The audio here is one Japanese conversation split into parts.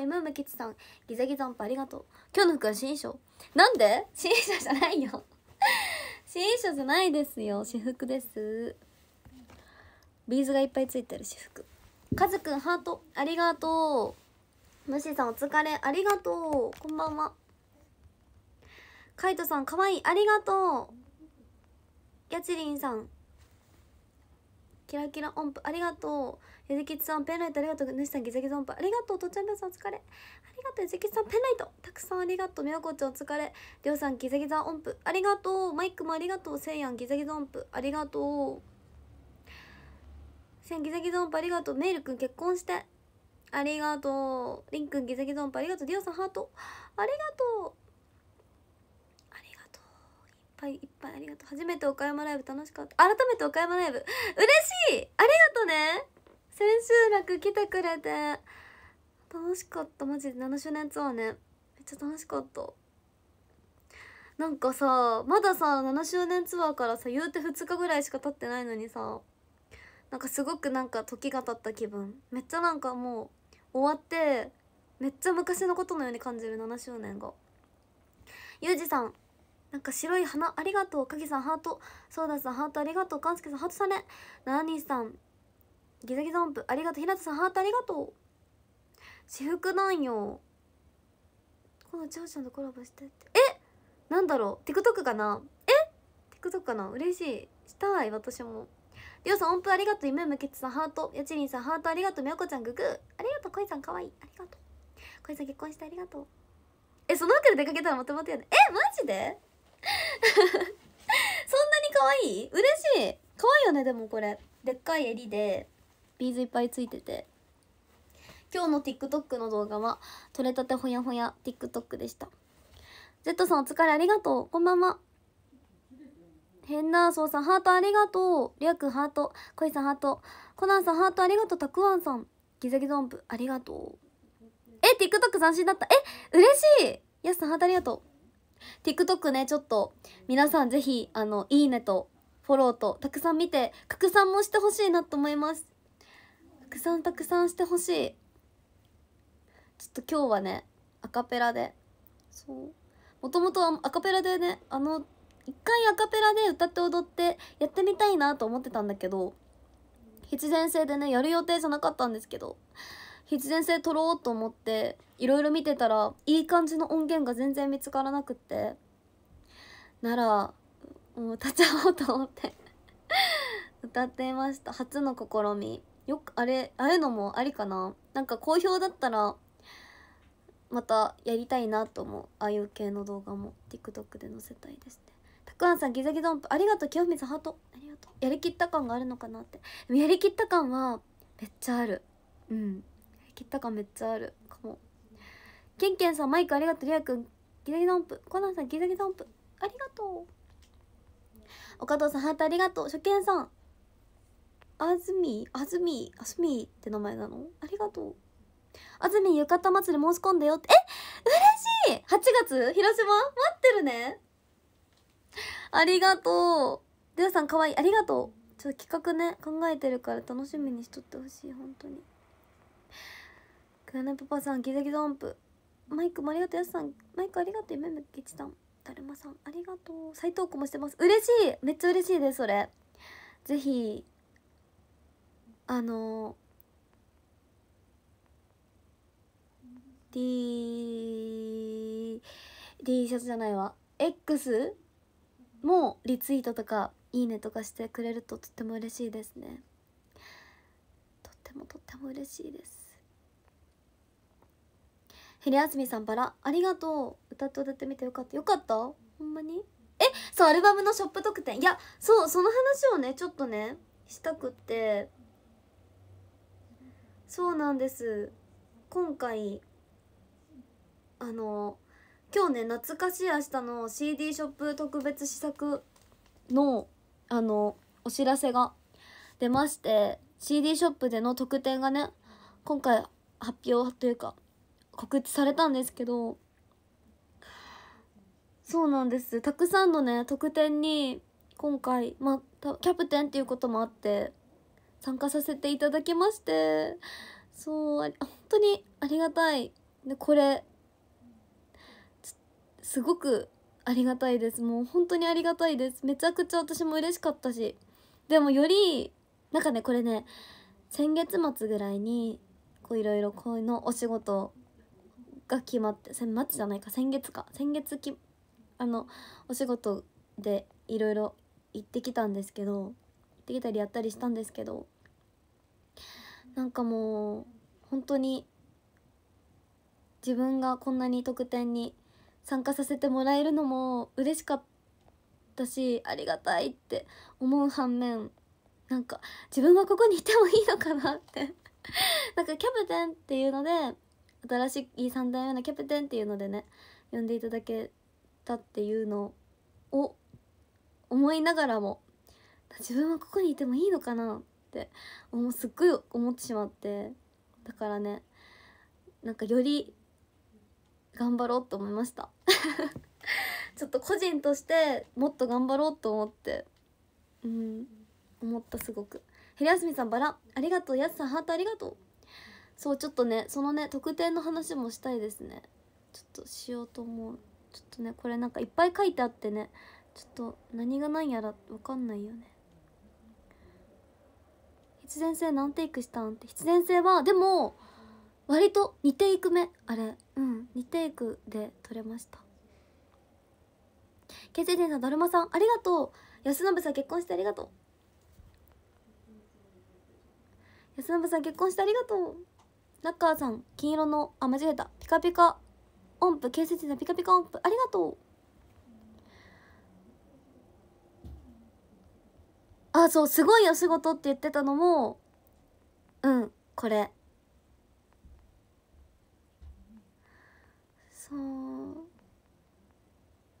はいムームキツさんギザギザンプありがとう今日の服は新衣装なんで新衣装じゃないよ 新衣装じゃないですよ私服ですビーズがいっぱいついてる私服カズくんハートありがとうムシさんお疲れありがとうこんばんはカイトさんかわいいありがとうやちりんさんキラキラ音符ありがとうゆずきつさんペンライトありがとうぬしさんギザギザ音波ありがとうとちゃんべさんお疲れありがとうゆずきつさんペンライトたくさんありがとうみやこちゃんお疲れりょうさんギザギザ音符ありがとうマイクもありがとうせいやんギザギザ音符ありがとうせんギザギザ音符ありがとうメイルくん結婚してありがとうりんくんギザギザ音符ありがとうりょうさんハートありがとうぱいいっぱいありがとう初めて岡山ライブ楽しかった改めて岡山ライブ嬉しいありがとうね千秋楽来てくれて楽しかったマジで7周年ツアーねめっちゃ楽しかったなんかさまださ7周年ツアーからさ言うて2日ぐらいしか経ってないのにさなんかすごくなんか時が経った気分めっちゃなんかもう終わってめっちゃ昔のことのように感じる7周年がゆうじさんなんか白い花ありがとうかぎさんハートそうださんハートありがとうかんすけさんハートされなにさんギザギザ音符ありがとう平田さんハートありがとう私服なんよ今度長者のコラボしたいってえなんだろう TikTok かなえ TikTok かな嬉しいしたい私もりょうさん音符ありがとう夢向けてさんハートやちりんさんハートありがとうみやこちゃんググありがとうこいさんかわいいありがとうこいさん結婚してありがとうえその奥で出かけたらモテモたやねえマジで そんなに可愛い嬉しい可愛いよねでもこれでっかい襟でビーズいっぱいついてて今日の TikTok の動画は撮れたてほやほや TikTok でした Z さんお疲れありがとうこんばんは変なダーソさんハートありがとうりゃくハートこいさんハートコナンさんハートありがとうたくあんさんギザギザンプありがとうえ TikTok 斬新だったえ嬉しいやすさんハートありがとう TikTok ねちょっと皆さんぜひあのいいねとフォローとたくさん見て拡散もしてほしいなと思いますくさんたくさんしてほしいちょっと今日はねアカペラでそうもともとアカペラでねあの一回アカペラで歌って踊ってやってみたいなと思ってたんだけど必然性でねやる予定じゃなかったんですけど必然性取ろうと思っていろいろ見てたらいい感じの音源が全然見つからなくってならもう歌っちゃおうと思って 歌っていました初の試みよくあれああいうのもありかななんか好評だったらまたやりたいなと思うああいう系の動画も TikTok で載せたいですねたくあんさんギザギザ音符ありがとう清水ハートありがとうやりきった感があるのかなってでもやりきった感はめっちゃあるうんやりきった感めっちゃあるかもけんけんさんマイクありがとうりあくんギザギザ音符コナンさんギザギザ音符ありがとう岡藤さんハートありがとう初見さんあずみあずみあずみって名前なのありがとうあずみ浴衣祭り申し込んだよってえ嬉しい8月広島待ってるねありがとうデュさんかわいいありがとうちょっと企画ね考えてるから楽しみにしとってほしい本当にくヨネパパさんギザギザ音符マイクもありがとうやすさんマイクありがとう夢むきちさんだるまさんありがとう再投稿もしてます嬉しいめっちゃ嬉しいですそれぜひあの D D シャツじゃないわ X もリツイートとかいいねとかしてくれるととっても嬉しいですねとってもとっても嬉しいですヘリアスミさんバラありがとう歌って歌ってみてよかったよかったほんまにえそうアルバムのショップ特典いやそうその話をねちょっとねしたくってそうなんです今回あの今日ね「懐かしい明日」の CD ショップ特別試作のあのお知らせが出まして CD ショップでの特典がね今回発表というか告知されたんですけどそうなんですたくさんのね特典に今回まあキャプテンっていうこともあって参加させていただきましてそう本当にありがたいでこれすごくありがたいですもう本当にありがたいですめちゃくちゃ私も嬉しかったしでもよりなんかねこれね先月末ぐらいにこういろいろこういうのお仕事が決まって先末じゃないか先月か先月きあのお仕事でいろいろ行ってきたんですけどってきたりやったりしたんですけどなんかもう本当に自分がこんなに特典に参加させてもらえるのも嬉しかったしありがたいって思う反面なんか自分はここにいてもいいのかなって なんかキャプテンっていうので新しい3代目のキャプテンっていうのでね呼んでいただけたっていうのを思いながらも自分はここにいてもいいのかなって思うすっごい思ってしまってだからねなんかより頑張ろうと思いました ちょっと個人としてもっと頑張ろうと思ってうん思ったすごくヘ休みスミさんバラありがとうやすさんハートありがとうそうちょっとねそのね特典の話もしたいですねちょっとしようと思うちょっとねこれなんかいっぱい書いてあってねちょっと何が何やら分かんないよね必然性何テイクしたんって必然性はでも割と2テイク目あれうん2テイクで撮れましたケチデンさんだるまさんありがとう安信さん結婚してありがとう安信さん結婚してありがとうラッカーさん金色のあ間違えたピカピカ音符 KCT さんピカピカ音符ありがとうあそうすごいお仕事って言ってたのもうんこれそう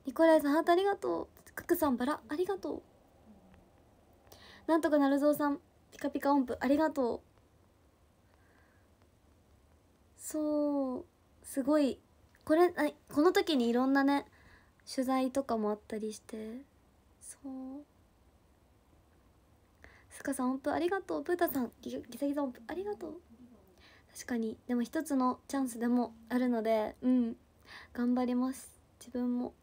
ニコライさんハートありがとうククさんバラありがとうなんとかなるぞうさんピカピカ音符ありがとうそうすごいこれあこの時にいろんなね取材とかもあったりしてそうつかさん音符ありがとうプータさんギザギザ音符ありがとう確かにでも一つのチャンスでもあるのでうん頑張ります自分も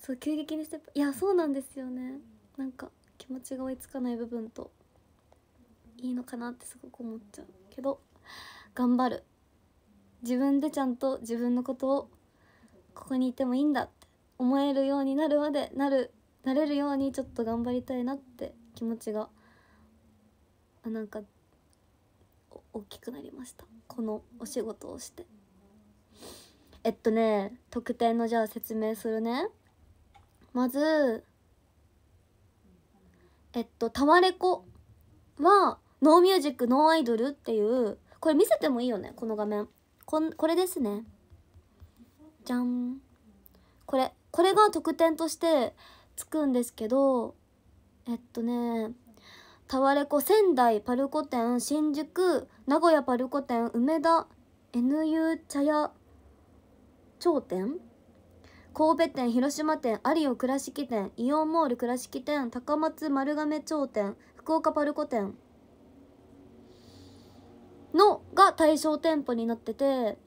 そう急激にステップいやそうなんですよねなんか気持ちが追いつかない部分といいのかなってすごく思っちゃうけど頑張る自分でちゃんと自分のことをここにいてもいいんだって思えるようになるまでなるなれるようにちょっと頑張りたいなって気持ちがなんか大きくなりましたこのお仕事をしてえっとね特典のじゃあ説明するねまずえっとたまれこ」はノーミュージックノーアイドルっていうこれ見せてもいいよねこの画面こんこれですねじゃんこれこれが特典としてつくんですけどえっとねタワレコ仙台パルコ店新宿名古屋パルコ店梅田 NU 茶屋頂店神戸店広島店有尾倉敷店イオンモール倉敷店高松丸亀商店福岡パルコ店のが対象店舗になってて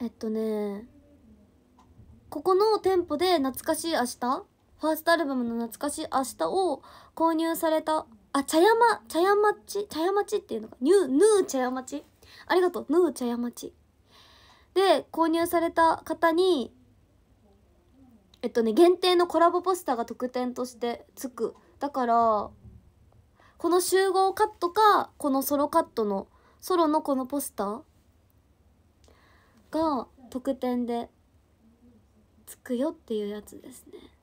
えっとねここの店舗で懐かしい明日ファーストアルバムの懐かしい明日を購入された、あ、茶山、茶屋町茶屋町っていうのか、ニュー、ヌー茶屋町ありがとう、ヌー茶屋町。で、購入された方に、えっとね、限定のコラボポスターが特典として付く。だから、この集合カットか、このソロカットの、ソロのこのポスターが特典でつくよっていうやつですね。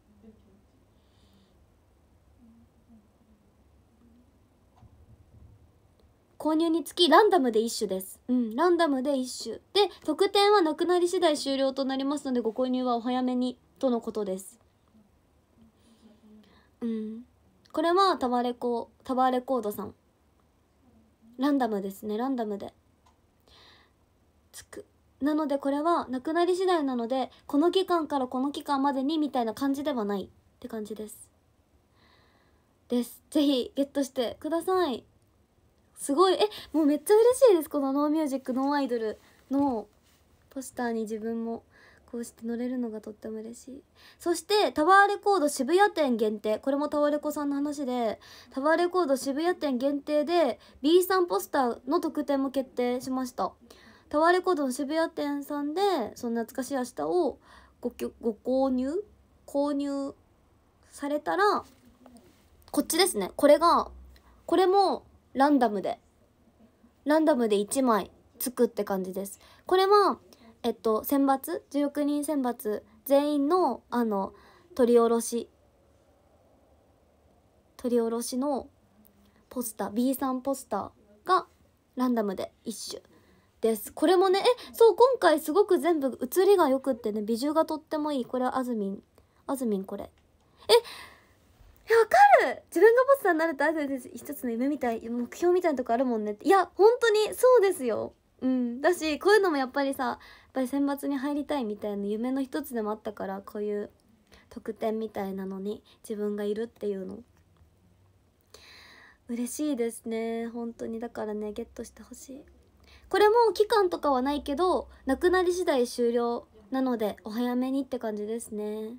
購入につきランダムで1種です。うん、ランダムで1種。で、特典はなくなり次第終了となりますので、ご購入はお早めに、とのことです。うん。これはタワレコ、タワーレコードさん。ランダムですね、ランダムで。つく。なのでこれはなくなり次第なので、この期間からこの期間までにみたいな感じではないって感じです。です。ぜひゲットしてください。すごいえもうめっちゃ嬉しいですこの「ノーミュージックノーアイドル」のポスターに自分もこうして乗れるのがとっても嬉しいそしてタワーレコード渋谷店限定これもタワレコさんの話でタワーレコード渋谷店限定で B さんポスターの特典も決定しましたタワーレコードの渋谷店さんでその懐かしい明日をごご購入購入されたらこっちですねこれがこれもランダムでランダムで1枚つくって感じですこれはえっと選抜16人選抜全員のあの取り下ろし取り下ろしのポスター B3 ポスターがランダムで一種ですこれもねえそう今回すごく全部写りがよくってね美獣がとってもいいこれはあずみんあずみんこれえわかる自分がボスになるとあと一つの夢みたい目標みたいなとこあるもんねっていや本当にそうですようんだしこういうのもやっぱりさやっぱり選抜に入りたいみたいな夢の一つでもあったからこういう特典みたいなのに自分がいるっていうの嬉しいですね本当にだからねゲットしてほしいこれも期間とかはないけどなくなり次第終了なのでお早めにって感じですね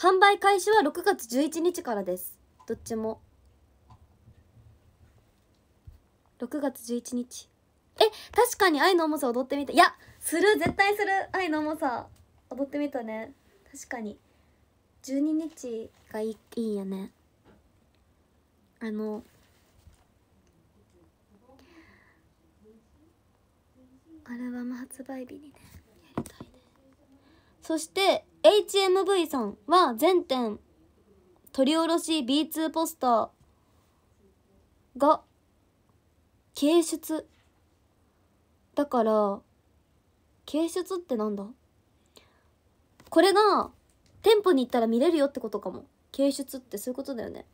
販売開始は6月11日からですどっちも6月11日え確かに愛の重さ踊ってみたいやする絶対する愛の重さ踊ってみたね確かに12日がいいいいよねあのアルバム発売日にねそして HMV さんは全店取り下ろし B2 ポスターが軽出だから軽出ってなんだこれが店舗に行ったら見れるよってことかも軽出ってそういうことだよね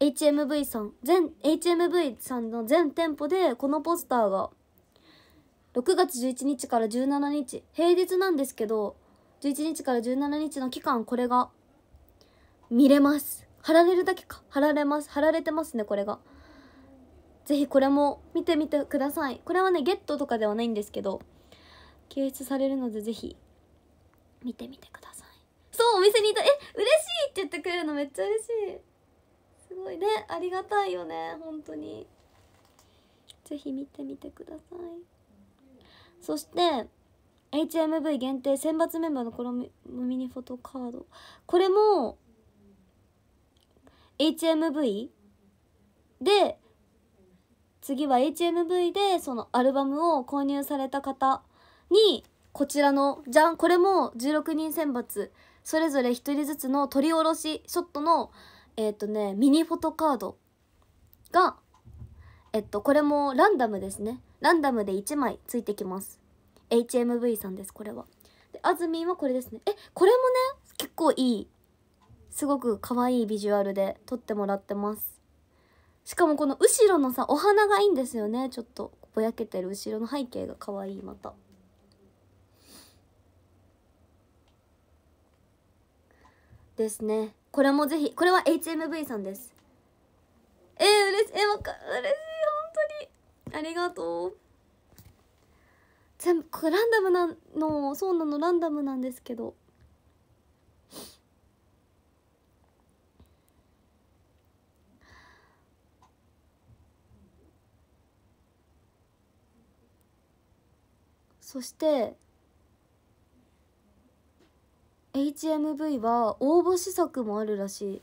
HMV さん全 HMV さんの全店舗でこのポスターが6月11日から17日平日なんですけど11日から17日の期間これが見れます貼られるだけか貼られます貼られてますねこれがぜひこれも見てみてくださいこれはねゲットとかではないんですけど掲出されるのでぜひ見てみてくださいそうお店にいたえ嬉しいって言ってくれるのめっちゃ嬉しいすごいねありがたいよね本当にぜひ見てみてくださいそして HMV 限定選抜メンバーのこのミニフォトカードこれも HMV で次は HMV でそのアルバムを購入された方にこちらのじゃんこれも16人選抜それぞれ1人ずつの撮り下ろしショットのえっ、ー、とねミニフォトカードがえっとこれもランダムですねランダムで1枚ついてきます HMV さんですこれはであずみんはこれですねえこれもね結構いいすごく可愛いビジュアルで撮ってもらってますしかもこの後ろのさお花がいいんですよねちょっとぼやけてる後ろの背景が可愛いまたですねこれもぜひこれは HMV さんですえー、うれしいえわか嬉しい本当にありがとう全部これランダムなのそうなのランダムなんですけどそして HMV は応募試作もあるらしい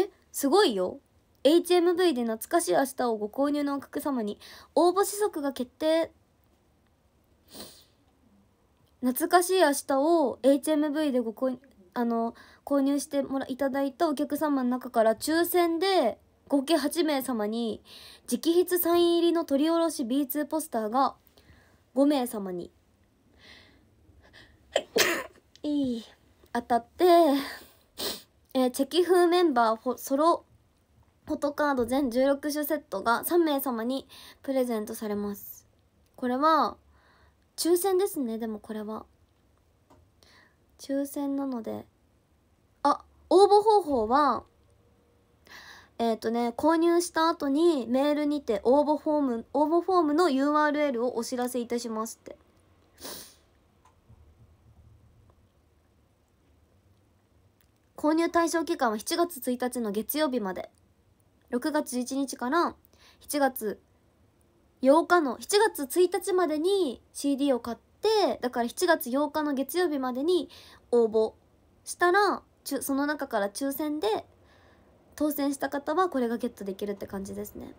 えすごいよ HMV で懐かしい明日をご購入のお客様に応募試作が決定懐かしい明日を HMV でご購あの購入してもらいただいたお客様の中から抽選で合計8名様に直筆サイン入りの取り下ろし B2 ポスターが5名様に いい当たって、えー、チェキ風メンバーソロフォトカード全16種セットが3名様にプレゼントされますこれは抽選ですねでもこれは抽選なのであ応募方法はえっ、ー、とね購入した後にメールにて応募フォーム応募フォームの URL をお知らせいたしますって購入対象期間は7月1日の月曜日まで6月11日から7月8日の7月1日までに CD を買ってだから7月8日の月曜日までに応募したらその中から抽選で当選した方はこれがゲットできるって感じですね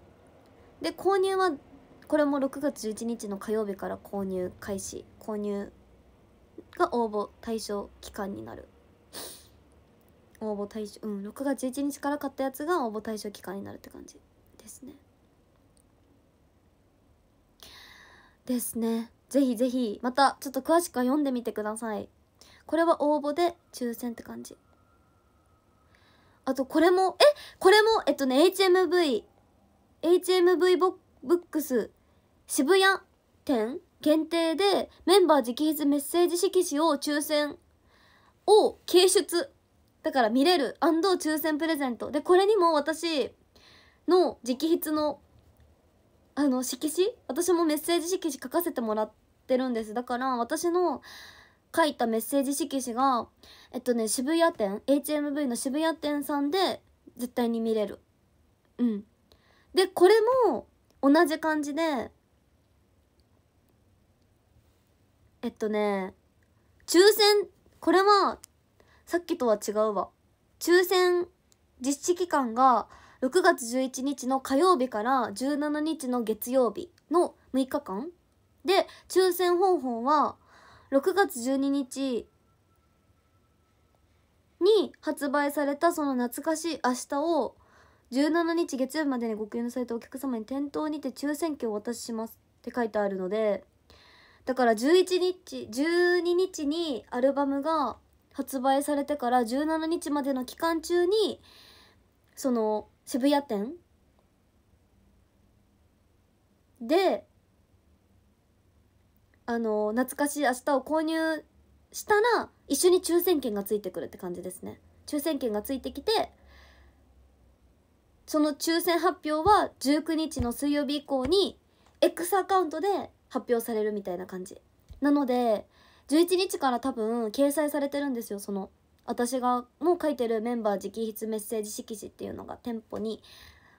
で購入はこれも6月11日の火曜日から購入開始購入が応募対象期間になる応募対象うん6月11日から買ったやつが応募対象期間になるって感じですねですねぜひぜひまたちょっと詳しくは読んでみてくださいこれは応募で抽選って感じあとこれもえこれもえっとね HMV HMV ボブックス渋谷店限定でメンバー直筆メッセージ色紙を抽選を掲出だから見れる抽選プレゼントでこれにも私の直筆のあの色紙私もメッセージ色紙書かせてもらってるんですだから私の書いたメッセージ色紙がえっとね渋谷店 HMV の渋谷店さんで絶対に見れるうんでこれも同じ感じでえっとね抽選これはさっきとは違うわ抽選実施期間が6月11日の火曜日から17日の月曜日の6日間で抽選方法は6月12日に発売されたその懐かしい明日を17日月曜日までにご記入のされたお客様に店頭にて抽選券をお渡ししますって書いてあるのでだから11日12日にアルバムが発売されてから17日までの期間中にその渋谷店であの懐かしい明日を購入したら一緒に抽選券がついてくるって感じですね抽選券がついてきてその抽選発表は19日の水曜日以降に X アカウントで発表されるみたいな感じなので11日から多分掲載されてるんですよその私がもう書いてるメンバー直筆メッセージ色紙っていうのが店舗に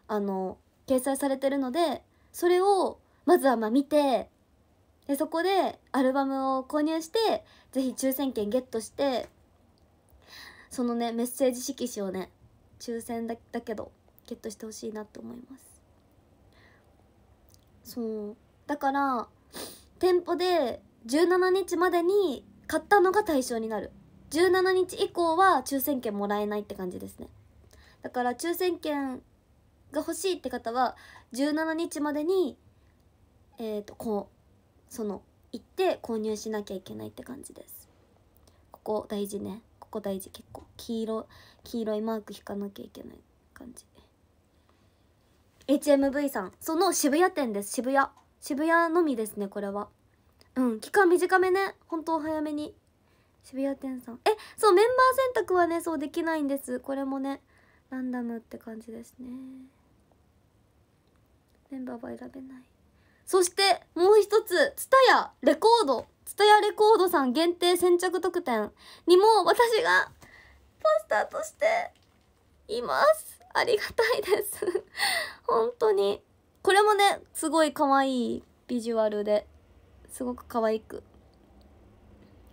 あの掲載されてるのでそれをまずはま見てでそこでアルバムを購入して是非抽選券ゲットしてそのねメッセージ色紙をね抽選だだけどゲットしてほしいなと思いますそうだから店舗で17日までに買ったのが対象になる17日以降は抽選券もらえないって感じですねだから抽選券が欲しいって方は17日までにえっ、ー、とこうその行って購入しなきゃいけないって感じですここ大事ねここ大事結構黄色黄色いマーク引かなきゃいけない感じ HMV さんその渋谷店です渋谷渋谷のみですねこれはうん期間短めね本当早めに渋谷店さんえそうメンバー選択はねそうできないんですこれもねランダムって感じですねメンバーは選べないそしてもう一つ「TSUTAYA レコード」TSUTAYA レコードさん限定先着特典にも私がポスターとしていますありがたいです 本当にこれもねすごい可愛いビジュアルですごく可愛く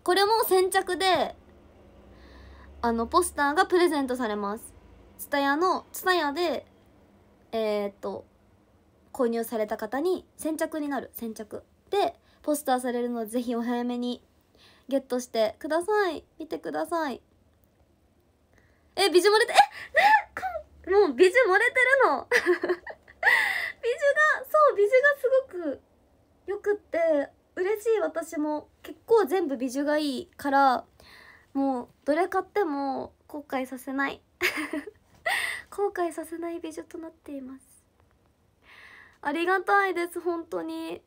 これも先着であのポスターがプレゼントされますツタヤのツタヤでえー、っと購入された方に先着になる先着でポスターされるのでぜひお早めにゲットしてください見てくださいえ美女漏れてえねもう美女漏れてるの美女 がそう美女がすごくよくって嬉しい私も結構全部美女がいいからもうどれ買っても後悔させない 後悔させない美女となっていますありがたいです本当に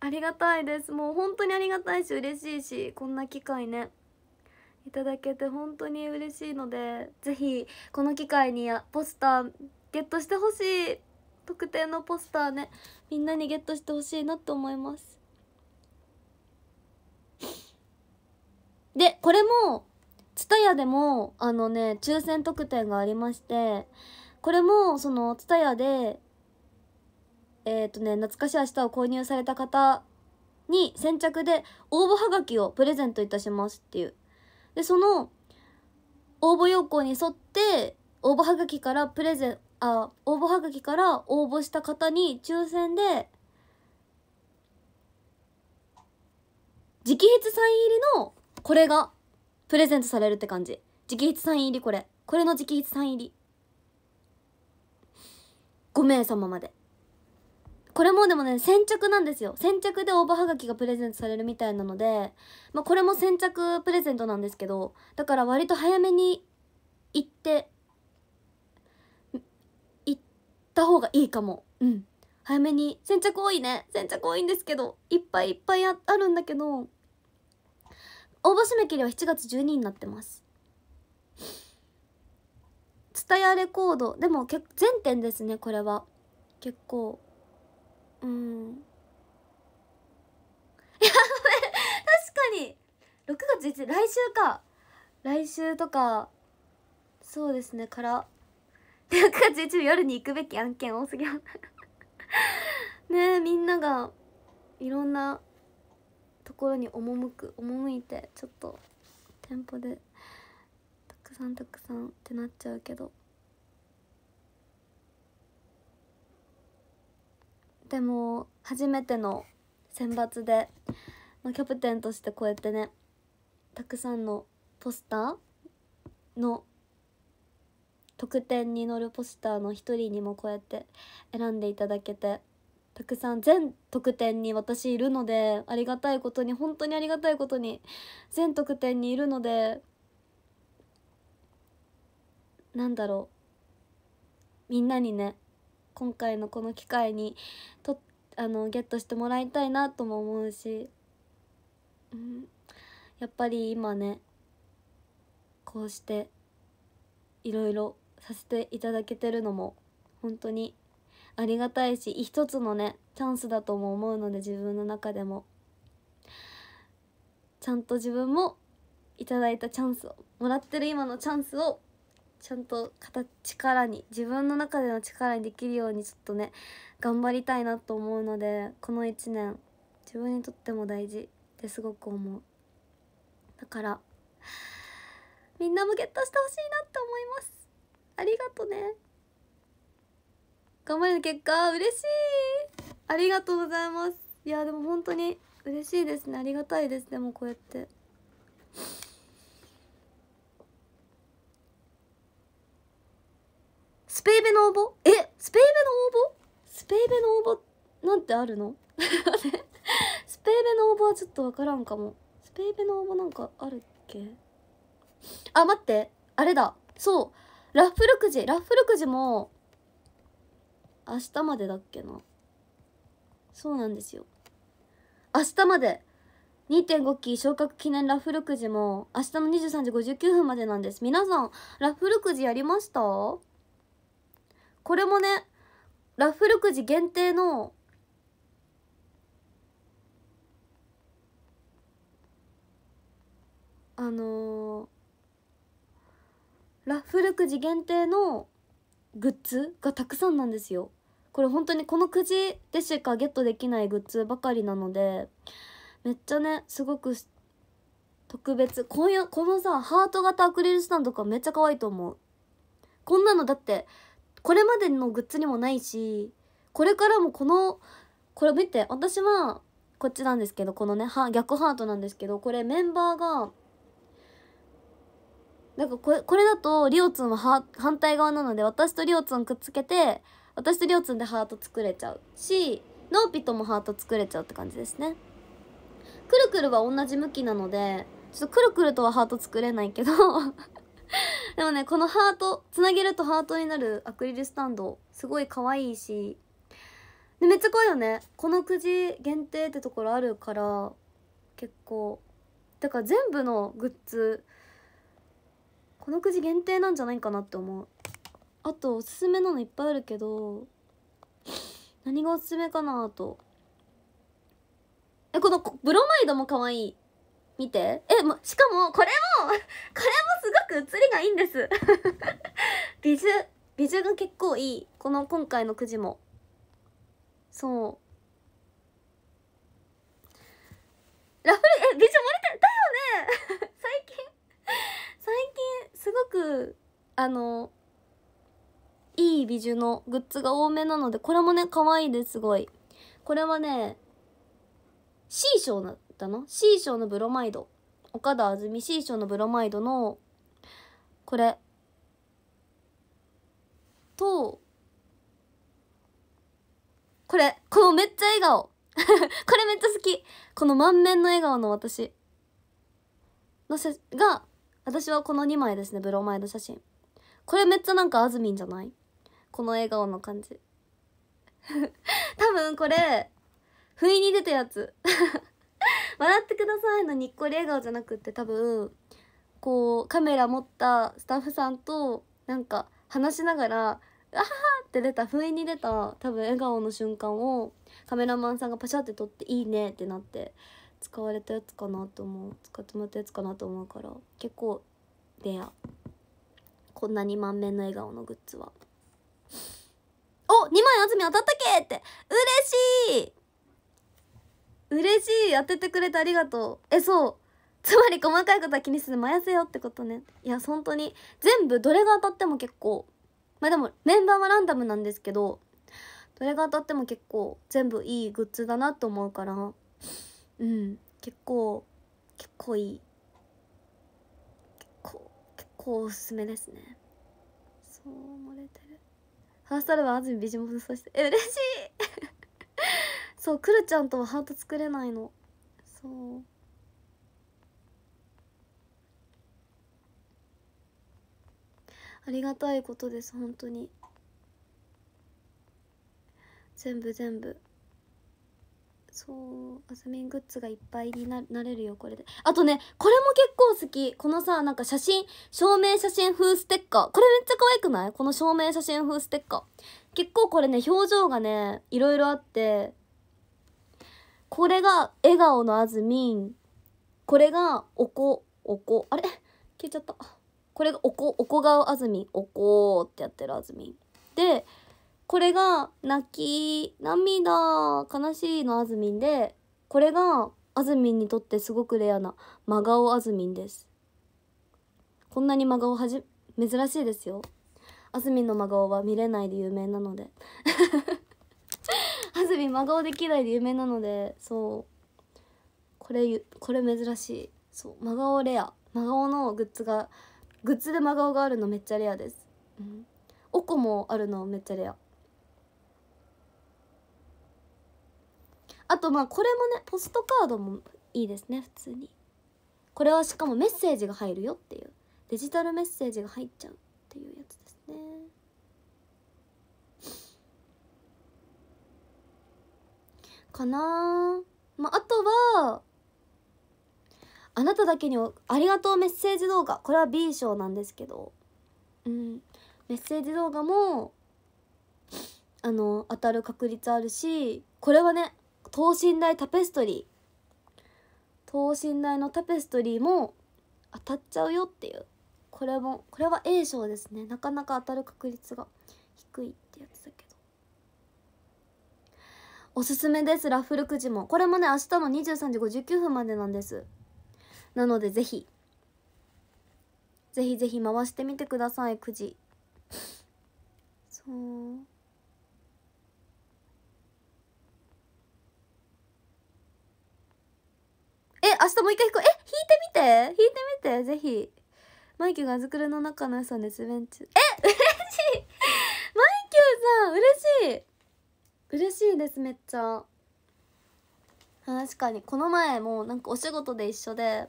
ありがたいですもう本当にありがたいし嬉しいしこんな機会ねいただけて本当に嬉しいので是非この機会にポスターゲットしてほしい特定のポスターねみんなにゲットしてほしいなって思いますでこれも TSUTAYA でもあのね抽選特典がありましてこれもその TSUTAYA でえっ、ー、とね懐かしい明日を購入された方に先着で応募はがきをプレゼントいたしますっていうでその応募要項に沿って応募はがきからプレゼンあ応募はがきから応募した方に抽選で直筆サイン入りのこれがプレゼントされるって感じ直筆サイン入りこれこれの直筆サイン入り5名様までこれもでもね先着なんですよ先着で応募はがきがプレゼントされるみたいなので、まあ、これも先着プレゼントなんですけどだから割と早めに行ってった方がいいかもうん早めに先着多いね先着多いんですけどいっぱいいっぱいあるんだけど応募締め切りは7月12になってますツタヤレコードでも全店ですねこれは結構うん や確かに6月1日来週か来週とかそうですねからか夜に行くべき案件多すぎねえみんながいろんなところに赴く赴いてちょっと店舗でたくさんたくさんってなっちゃうけどでも初めての選抜で、まあ、キャプテンとしてこうやってねたくさんのポスターの特典に載るポスターの一人にもこうやって選んでいただけてたくさん全特典に私いるのでありがたいことに本当にありがたいことに全特典にいるのでなんだろうみんなにね今回のこの機会にとあのゲットしてもらいたいなとも思うし、うん、やっぱり今ねこうしていろいろさせていただけてるのも本当にありがたいし一つのねチャンスだとも思うので自分の中でもちゃんと自分もいただいたチャンスをもらってる今のチャンスをちゃんと力に自分の中での力にできるようにちょっとね頑張りたいなと思うのでこの1年自分にとっても大事ってすごく思うだからみんなもゲットしてほしいなって思いますありがとね頑張りの結果嬉しいありがとうございますいやでも本当に嬉しいですねありがたいですでもこうやってスペイベの応募えスペイベの応募スペイベの応募なんてあるの スペイベの応募はちょっとわからんかもスペイベの応募なんかあるっけあ待ってあれだそうラッフルくじラッフルくじも明日までだっけなそうなんですよ明日まで2.5期昇格記念ラッフルくじも明日の23時59分までなんです皆さんラッフルくじやりましたこれもねラッフルくじ限定のあのーラッフルくじ限定のグッズがたくさんなんですよこれ本当にこのくじでしかゲットできないグッズばかりなのでめっちゃねすごく特別こういうこのさハート型アクリルスタンドとかめっちゃ可愛いと思うこんなのだってこれまでのグッズにもないしこれからもこのこれ見て私はこっちなんですけどこのね逆ハートなんですけどこれメンバーがなんかこれこれだとりオツつんはは反対側なので私とりオツつんくっつけて私とりオツつんでハート作れちゃうしのうぴともハート作れちゃうって感じですねくるくるは同じ向きなのでちょっとくるくるとはハート作れないけど でもねこのハートつなげるとハートになるアクリルスタンドすごい可愛いしでめっちゃ怖いよねこのくじ限定ってところあるから結構だから全部のグッズこのくじ限定なんじゃないかなって思うあとおすすめなのいっぱいあるけど何がおすすめかなとえこのブロマイドも可愛い見てえま、しかもこれも これもすごく写りがいいんです美女美女が結構いいこの今回のくじもそうラフルえ美女漏れてだよねすごくあのいい美女のグッズが多めなのでこれもね可愛いですすごいこれはねシシーョーだったのョーのブロマイド岡田あずみシシーョーのブロマイドのこれとこれこのめっちゃ笑顔 これめっちゃ好きこの満面の笑顔の私のせが私はこの2枚ですねブロマイド写真これめっちゃなんかあずみんじゃないこの笑顔の感じ 多分これ不意に出たやつ 笑ってくださいのにっこり笑顔じゃなくって多分こうカメラ持ったスタッフさんとなんか話しながら「あはは!」って出た不意に出た多分笑顔の瞬間をカメラマンさんがパシャって撮って「いいね」ってなって使われたやつかなと思う使ってもらったやつかなと思うから結構レアこんなに満面の笑顔のグッズはお2枚安住当たったけって嬉しい嬉しい当ててくれてありがとうえそうつまり細かいことは気にせず燃やせよってことねいや本当に全部どれが当たっても結構まあでもメンバーはランダムなんですけどどれが当たっても結構全部いいグッズだなと思うからうん結構結構いい結構結構おすすめですねそう漏れてるハーストアルバム安住ビジモンそしてえ嬉しい そうくるちゃんとはハート作れないのそうありがたいことです本当に全部全部そうアサミングッズがいっぱいになれるよこれであとねこれも結構好きこのさなんか写真証明写真風ステッカーこれめっちゃ可愛くないこの証明写真風ステッカー結構これね表情がねいろいろあってこれが笑顔のあずみんこれがおこおこあれ消えちゃったこれがおこおこ顔あずみんおこってやってるあずみんでこれが泣き涙悲しいのあずみんでこれがあずみんにとってすごくレアな真顔あずみんですこんなに真顔はじ珍しいですよあずみんの真顔は見れないで有名なのであずみん真顔できないで有名なのでそうこれこれ珍しいそう真顔レア真顔のグッズがグッズで真顔があるのめっちゃレアです、うん、おこもあるのめっちゃレアあとまあこれもねポストカードもいいですね普通にこれはしかもメッセージが入るよっていうデジタルメッセージが入っちゃうっていうやつですねかなまああとはあなただけにありがとうメッセージ動画これは B 賞なんですけどうんメッセージ動画もあの当たる確率あるしこれはね等身大タペストリー等身大のタペストリーも当たっちゃうよっていうこれもこれは A 賞ですねなかなか当たる確率が低いってやつだけどおすすめですラッフルくじもこれもね明日の23時59分までなんですなのでぜひぜひぜひ回してみてくださいくじそうえ、明日もう一回弾こう。え、弾いてみて弾いてみてぜひ。マイキューがあずくるの中の良さす。熱弁中。え、嬉しいマイキューさん、嬉しい嬉しいですめっちゃ確かにこの前もなんかお仕事で一緒で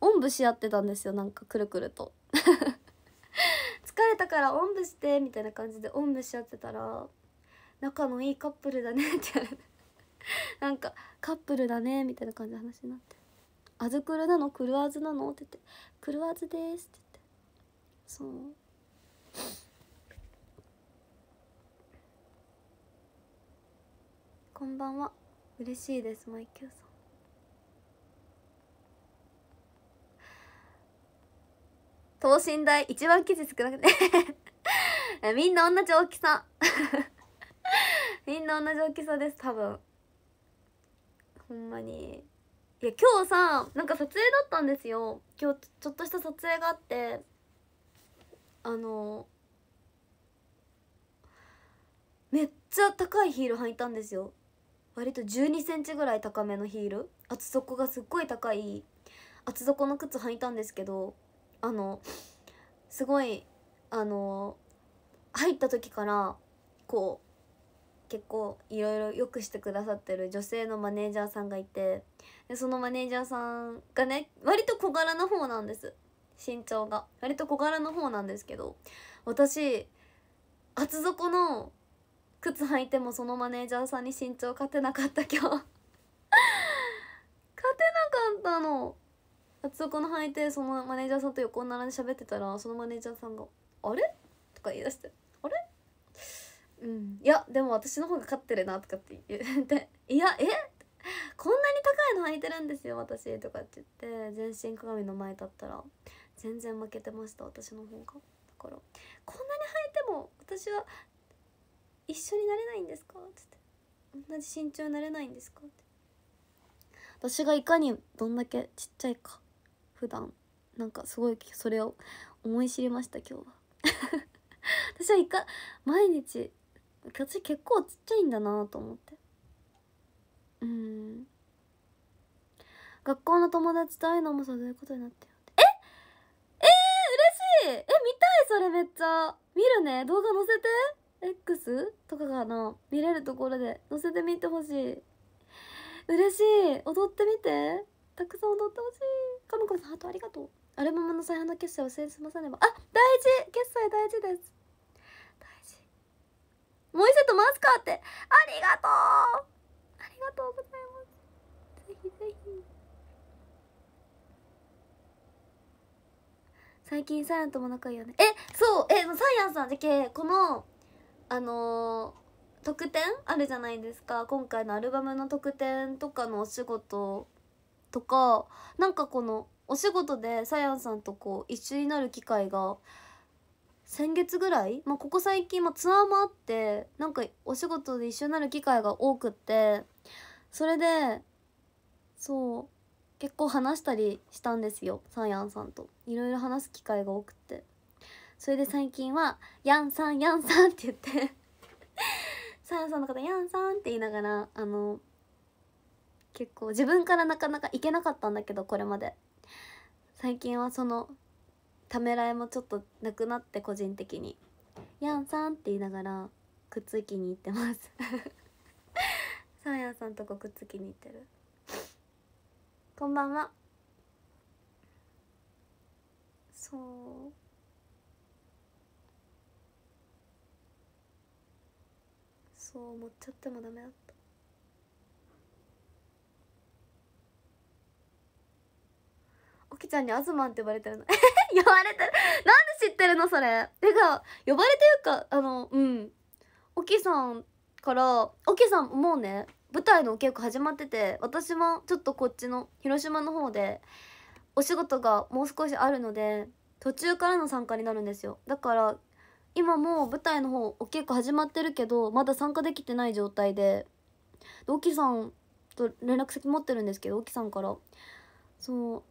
おんぶし合ってたんですよなんかくるくると 疲れたからおんぶしてみたいな感じでおんぶし合ってたら仲のいいカップルだねって言われて なんかカップルだねみたいな感じの話になって「あずくるなのクルアズなの?」って言って「クルアズです」って言ってそうこんばんは嬉しいですマイキューさん等身大一番記事少なくて みんな同じ大きさ みんな同じ大きさです多分ほんまにいや今日さなんか撮影だったんですよ今日ちょっとした撮影があってあのめっちゃ高いヒール履いたんですよ割と1 2センチぐらい高めのヒール厚底がすっごい高い厚底の靴履いたんですけどあのすごいあの入った時からこう結構いろいろよくしてくださってる女性のマネージャーさんがいてでそのマネージャーさんがね割と小柄な方なんです身長が割と小柄の方なんですけど私厚底の靴履いてもそのマネージャーさんに身長勝てなかった今日 勝てなかったの厚底の履いてそのマネージャーさんと横並んで喋ってたらそのマネージャーさんが「あれ?」とか言い出してうん、いやでも私の方が勝ってるなとかって言って 「いやえこんなに高いの履いてるんですよ私」とかって言って全身鏡の前立ったら全然負けてました私の方がだから「こんなに履いても私は一緒になれないんですか?」っつって「同じ身長になれないんですか?」って私がいかにどんだけちっちゃいか普段なんかすごいそれを思い知りました今日は 私はいか毎日私結構ちっちゃいんだなと思ってうん学校の友達と会うのもそういうことになってえっええー、嬉しいえ見たいそれめっちゃ見るね動画載せて X とかかな見れるところで載せてみてほしい嬉しい踊ってみてたくさん踊ってほしいかムこさんハートありがとうアルバムの再販の決済を忘れすませねばあ大事決済大事ですモイセとマスカーってありがとうありがとうございますぜひぜひ最近サイアンとも仲いいよねえそうえサイアンさんだけこのあのー、特典あるじゃないですか今回のアルバムの特典とかのお仕事とかなんかこのお仕事でサイアンさんとこう一緒になる機会が先月ぐらい、まあ、ここ最近、まあ、ツアーもあってなんかお仕事で一緒になる機会が多くってそれでそう結構話したりしたんですよサンヤンさんといろいろ話す機会が多くってそれで最近は「ヤンさんヤンさん」って言ってサンヤンさんの方「ヤンさん」って言いながらあの結構自分からなかなか行けなかったんだけどこれまで最近はそのためらいもちょっとなくなって個人的に「やんさん」って言いながらくっつきに行ってますさあやんさんとこくっつきに行ってるこんばんはそうそう思っちゃってもダメだったおきちゃんにアズマンって呼ばれてるの 呼ばれてるなんで知ってるのそれてか呼ばれてるかあのうんおきさんからおきさんもうね舞台のお稽古始まってて私もちょっとこっちの広島の方でお仕事がもう少しあるので途中からの参加になるんですよだから今もう舞台の方お稽古始まってるけどまだ参加できてない状態でできさんと連絡先持ってるんですけどきさんからそう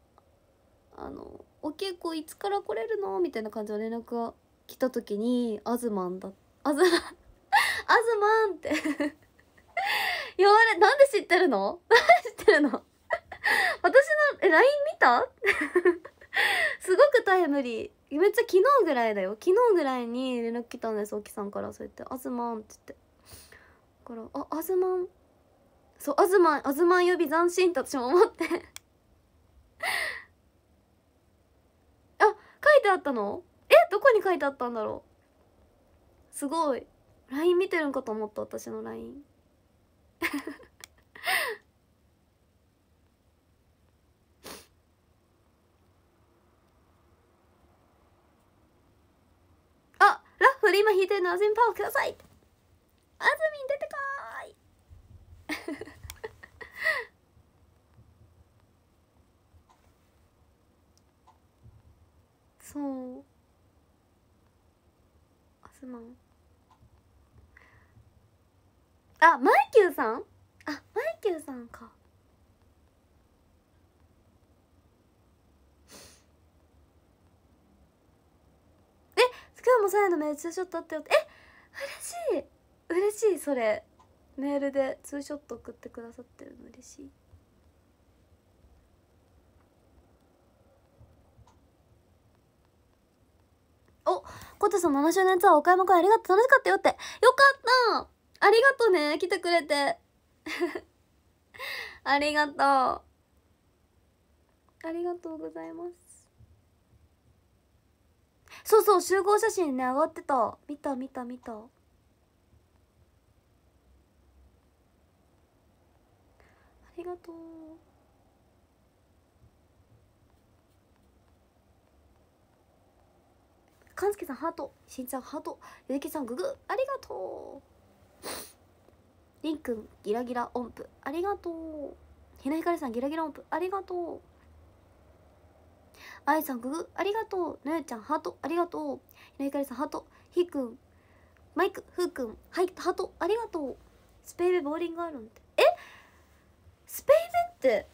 あの「お稽古いつから来れるの?」みたいな感じの連絡が来た時に「アズマンだ」アズマン「アズマン」って 言われなんで知ってるの知ってるの私のえ LINE 見た すごくタイムリーめっちゃ昨日ぐらいだよ昨日ぐらいに連絡来たんです沖さんからそうやって「アズマン」って言ってから「あアズマン」そう「アズマン」「アズマン」呼び斬新と私も思って書いてあったのえどこに書いてあったんだろうすごい LINE 見てるんかと思った私の LINE あラッフル今弾いてるのあずみパワーくださいあずみ出てこーいそうあすまんあマイキューさんあマイキューさんかえ今日もさやのメールツーショットってよってえ嬉しい嬉しいそれメールでツーショット送ってくださってるの嬉しいおコトさん7周年ツアー岡山公演ありがとう楽しかったよってよかったありがとうね来てくれて ありがとうありがとうございますそうそう集合写真ね上がってた見た見た見たありがとうかんすけさんハートしんちゃんハートゆうきさんググありがとうりんくんギラギラ音符ありがとうひなひかりさんギラギラ音符ありがとうあいさんググありがとうなゆちゃんハートありがとうひなひかりさんハートひーくんマイクふーくんはいハートありがとうスペイベボーリングアイロンえスペイベって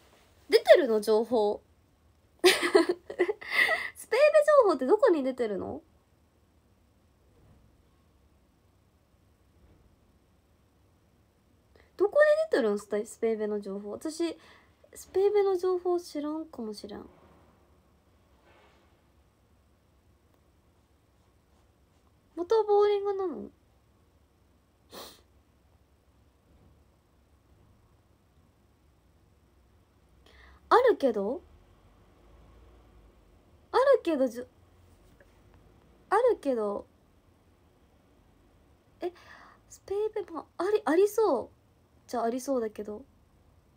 出てるの情報 スペイベ情報ってどこに出てるのこで出てるんススペイベの情報私スペイベの情報知らんかもしれん元ボーリングなのあるけどあるけどじゅあるけどえスペイベもありありそうじゃありそうだけど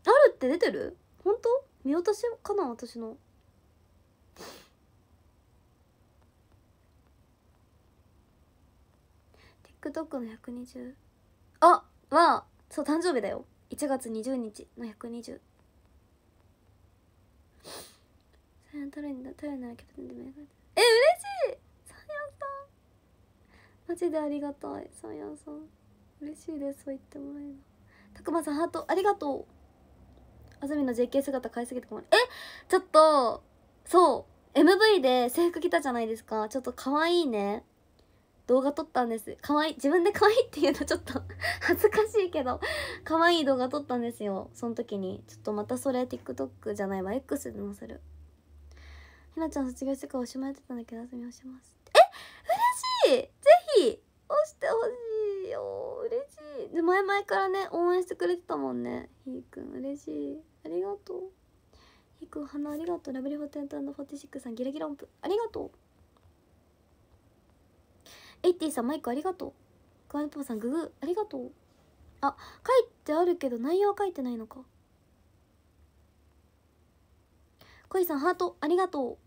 あるって出てる本当見落としかな私のの120あはそう誕生日だよ1月20日の120え嬉しいサンさんマジでありがたいサンさん嬉しいですそう言ってもらえばたくまさんハートありがとうあずみの JK 姿買いすぎて困るえちょっとそう MV で制服着たじゃないですかちょっと可愛いね動画撮ったんです可愛い自分で可愛いっていうのちょっと 恥ずかしいけど可愛い動画撮ったんですよその時にちょっとまたそれ TikTok じゃないわ X で載せるひなちゃん卒業してからおしまいだったんだけどあずみ押しますえ嬉しいぜひ押してほしいいよ嬉しいで前々からね応援してくれてたもんねひーくん嬉しいありがとうひーくん花ありがとうラブリフホテントフォティシックさんギラギラ音符ありがとうエイティさんマイクありがとうクワネポさんググありがとうあ書いてあるけど内容は書いてないのかいさんハートありがとう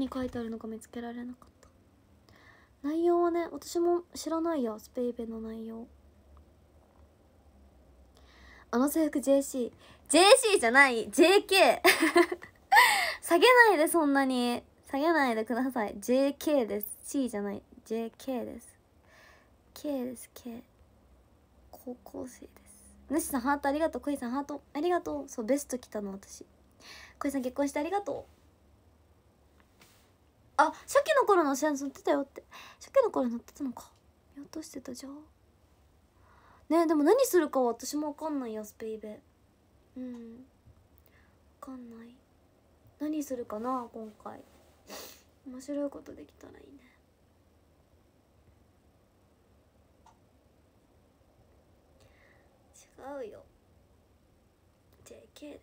に書いてあるのか見つけられなかった内容はね私も知らないやスペイベの内容あの制服 JCJC じゃない JK 下げないでそんなに下げないでください JK です C じゃない JK です K です K 高校生です主さんハートありがとう恋さんハートありがとうそうベスト来たの私恋さん結婚してありがとうあ初期の頃のセンス乗ってたよって初期の頃乗ってたのか見落としてたじゃんねでも何するかは私も分かんないやスペイベうん分かんない何するかな今回面白いことできたらいいね違うよ JK で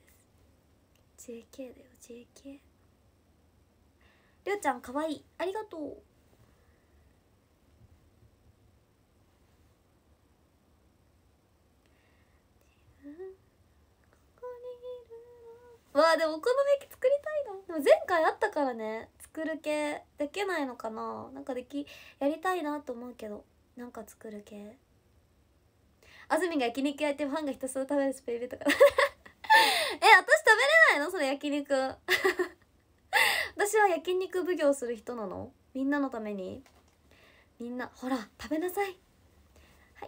す JK だよ JK りょうちゃんかわいいありがとうここにいるわあでもお好み焼き作りたいなでも前回あったからね作る系できないのかななんかできやりたいなと思うけどなんか作る系安住が焼肉焼いてファンがひたすら食べるスペイベとか え私食べれないのそれ焼肉私は焼肉奉行する人なのみんなのためにみんなほら食べなさいはいタン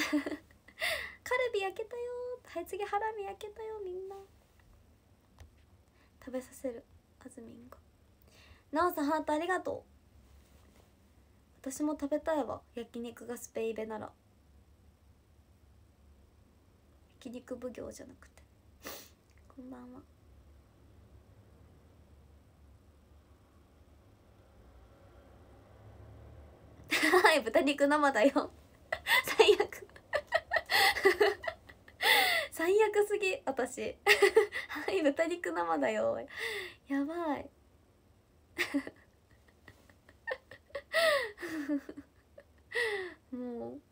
焼けたよ カルビ焼けたよはい次ハラミ焼けたよみんな食べさせるあずみんがなおさんハートありがとう私も食べたいわ焼肉がスペイベなら焼肉奉行じゃなくてこんばんははい豚肉生だよ 最悪 最悪すぎ私 はい豚肉生だよやばいもう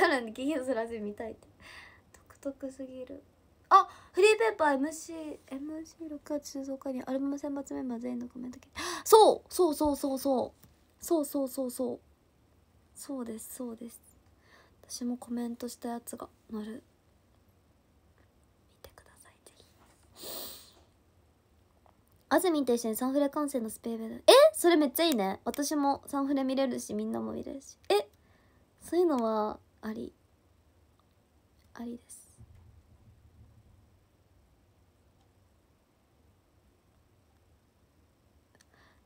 らに金曜すらじ見たいって独特すぎるあフリーペーパー MCMC6 月静岡にアルバム選抜メンバー全員のコメントそうそうそうそうそうそうそうそうそうそうですそうです私もコメントしたやつが載る見てくださいぜひあずみんと一緒にサンフレ観戦のスペーベルえそれめっちゃいいね私もサンフレ見れるしみんなも見れるしえそういうのはありありです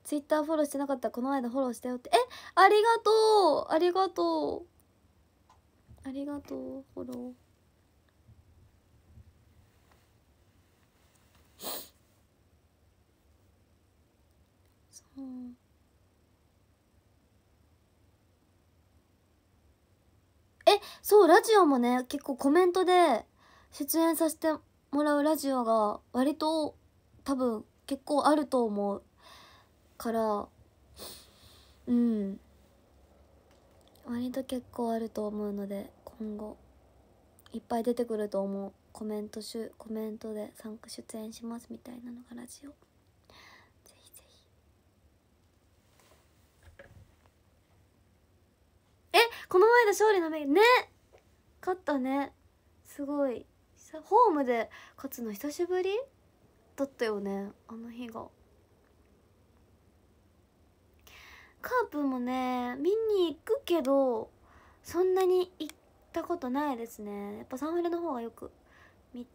ツイッターフォローしてなかったこの間フォローしたよってえありがとうありがとうありがとうフォローそうそうラジオもね結構コメントで出演させてもらうラジオが割と多分結構あると思うからうん割と結構あると思うので今後いっぱい出てくると思うコメントしゅコメントで参加出演しますみたいなのがラジオぜひぜひえこの前の勝利の目ねっ勝ったねすごいホームで勝つの久しぶりだったよねあの日がカープもね見に行くけどそんなに行ったことないですねやっぱサンフレの方がよく見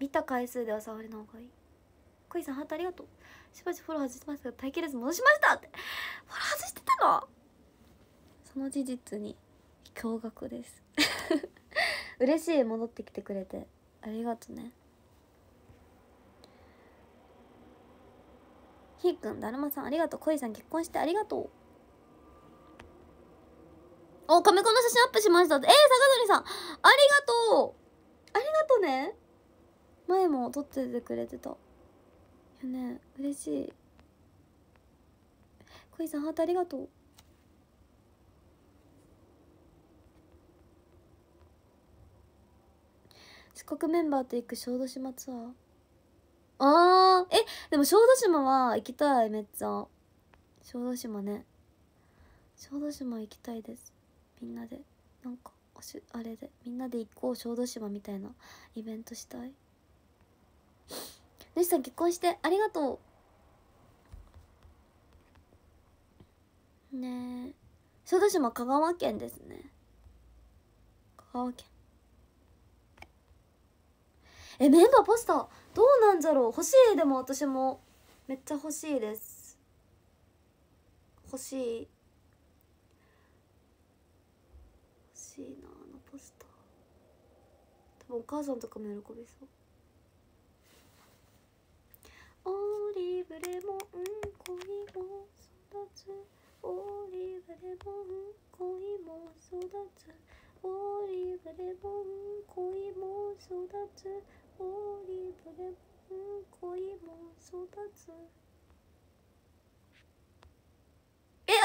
見た回数ではサンフレの方がいいクイさんハートありがとうしばしフォロー外してましたが耐えきれず戻しましたってフォロー外してたのその事実に驚愕です 嬉しい戻ってきてくれてありがとねひーくんだるまさんありがとうこいさん結婚してありがとうおカメコの写真アップしましたえー、坂鳥さんありがとうありがとうね前も撮っててくれてたよね嬉しいこいさんハートありがとう国メンバーと行く小豆島ツアーあーえでも小豆島は行きたいめっちゃ小豆島ね小豆島行きたいですみんなでなんかおしあれでみんなで行こう小豆島みたいなイベントしたい主さん結婚してありがとうねえ小豆島香川県ですね香川県えメンバーポスターどうなんじゃろう欲しいでも私もめっちゃ欲しいです欲しい欲しいなあのポスター多分お母さんとかも喜びそうオリーブレモン恋も育つオリーブレモン恋も育つオリーブレモン恋も育つオリーブレブ恋も育つえあすげえよ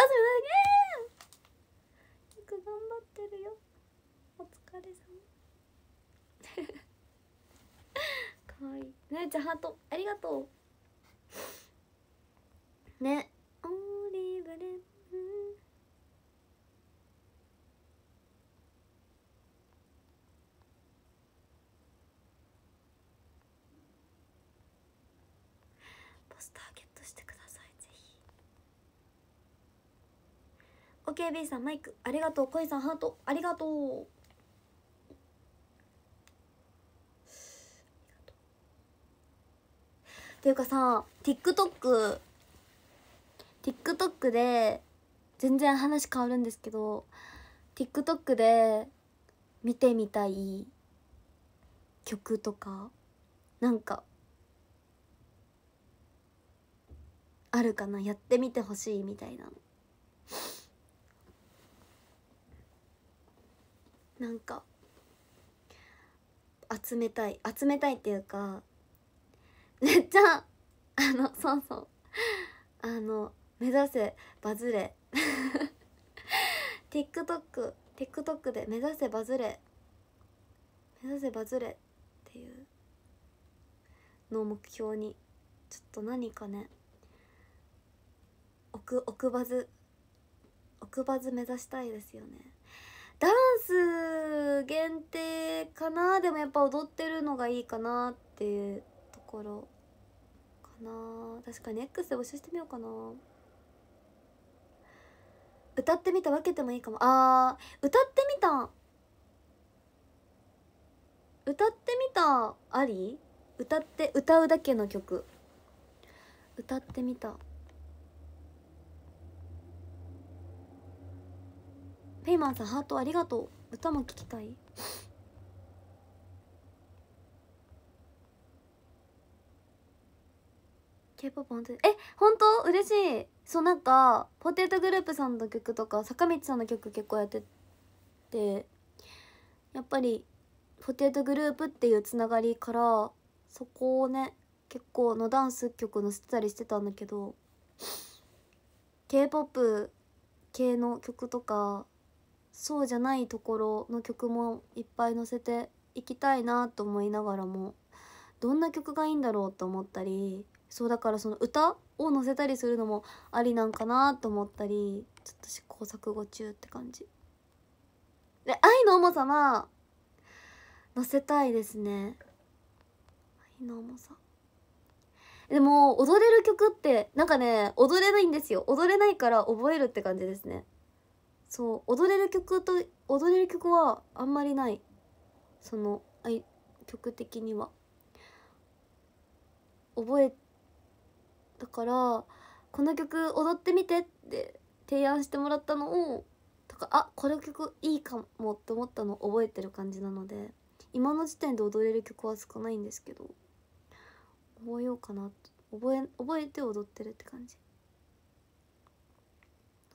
く頑張ってるよお疲れ様可愛 いいなちゃんハートありがとうねオリーブレブ OKB さんマイクありがとう恋さんハートありがとうっていうかさ TikTok TikTok で全然話変わるんですけど TikTok で見てみたい曲とかなんかあるかなやってみてほしいみたいななんか集めたい集めたいっていうかめっちゃあのそうそうあの目指せバズれ TikTok TikTok で目指せバズれ目指せバズれっていうのを目標にちょっと何かね奥奥バズ奥バズ目指したいですよねダンス限定かなでもやっぱ踊ってるのがいいかなっていうところかな確かに X で募集してみようかな歌ってみた分けてもいいかもあー歌ってみた歌ってみたあり歌って歌うだけの曲歌ってみたペイマンさんハートありがとう歌も聴きたい K-POP 本当え本当嬉しいそうなんかポテトグループさんの曲とか坂道さんの曲結構やっててやっぱりポテトグループっていうつながりからそこをね結構のダンス曲載せたりしてたんだけど K-POP 系の曲とかそうじゃないところの曲もいっぱい載せていきたいなと思いながらもどんな曲がいいんだろうと思ったりそうだからその歌を載せたりするのもありなんかなと思ったりちょっと試行錯誤中って感じで「愛の重さ」は載せたいですね愛の重さでも踊れる曲ってなんかね踊れないんですよ踊れないから覚えるって感じですねそう踊れる曲と踊れる曲はあんまりないそのあい曲的には覚えだからこの曲踊ってみてって提案してもらったのをとかあこの曲いいかもって思ったのを覚えてる感じなので今の時点で踊れる曲は少ないんですけど覚えようかな覚え覚えて踊ってるって感じ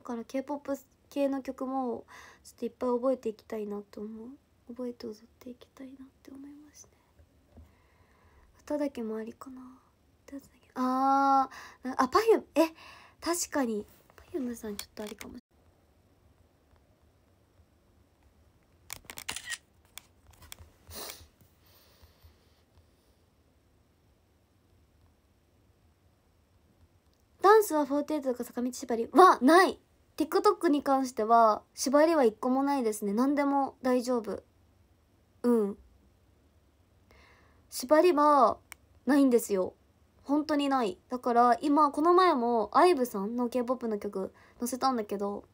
だから k p o p 系の曲もちょっといっぱい覚えていきたいなと思う覚えて踊っていきたいなって思いますね歌だけもありかなってだけあーあパフュームえ確かにパフュームさんちょっとありかもダンスは48とか坂道縛りはない TikTok に関しては縛りは一個もないですね何でも大丈夫うん縛りはないんですよ本当にないだから今この前も IVE さんの K-POP の曲載せたんだけど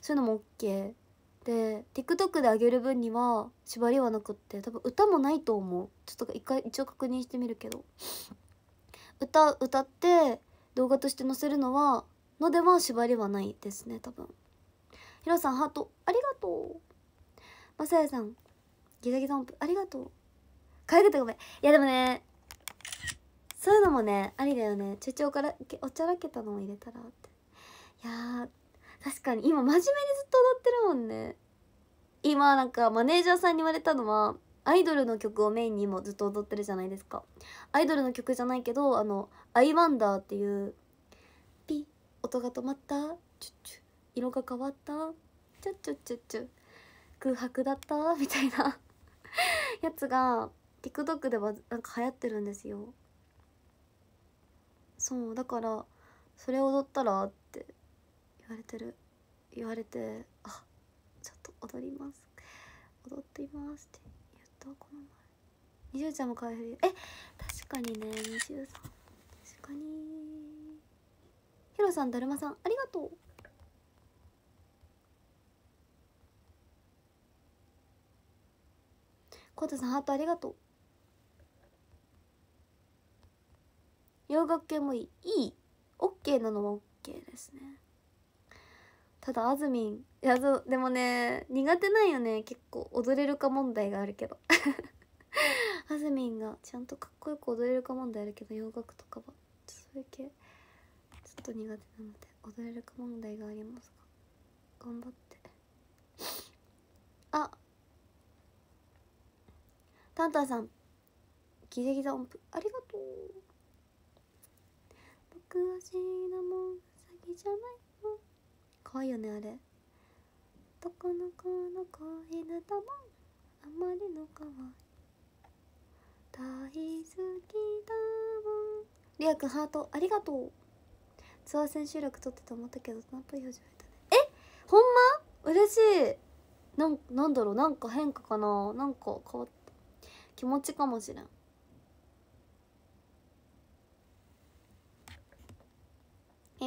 そういうのも OK で TikTok で上げる分には縛りはなくって多分歌もないと思うちょっと一回一応確認してみるけど歌歌って動画として載せるのはのでは縛りはないですね多分ひろさんハートありがとうまさやさんギザギザ音符ありがとうかわいかっごめんいやでもねそういうのもねありだよね手帳からおちゃらけたのを入れたらっていや確かに今真面目にずっと踊ってるもんね今なんかマネージャーさんに言われたのはアイドルの曲をメインにもずっと踊ってるじゃないですかアイドルの曲じゃないけどあの「アイワンダーっていう音が止まったチュッチュ色が変わったチュッチュッチュッチュ空白だったみたいな やつが TikTok ではなんか流行ってるんですよそうだからそれ踊ったらって言われてる言われてあちょっと踊ります踊っていますって言ったこの前にじちゃんも可愛いえ確かにね二重さん確かにヒロさんだるまさんありがとうコートさんハートありがとう洋楽系もいいいい OK なのは OK ですねただあずみんいやでもね苦手なんよね結構踊れるか問題があるけどあずみんがちゃんとかっこよく踊れるか問題あるけど洋楽とかはそういう系ょっと苦手なので踊れるか問題がありますが頑張ってあタンタンさんギザギザ音符ありがとう僕はシーナモンウサギじゃないの可愛いよねあれどこの子の子犬だもんあまりの可愛い大好きだもんりあくハートありがとうツアー選手力取ってと思ったけど大人っぽ表示増えたねえほんま嬉しいなんなんだろうなんか変化かななんか変わった気持ちかもしれん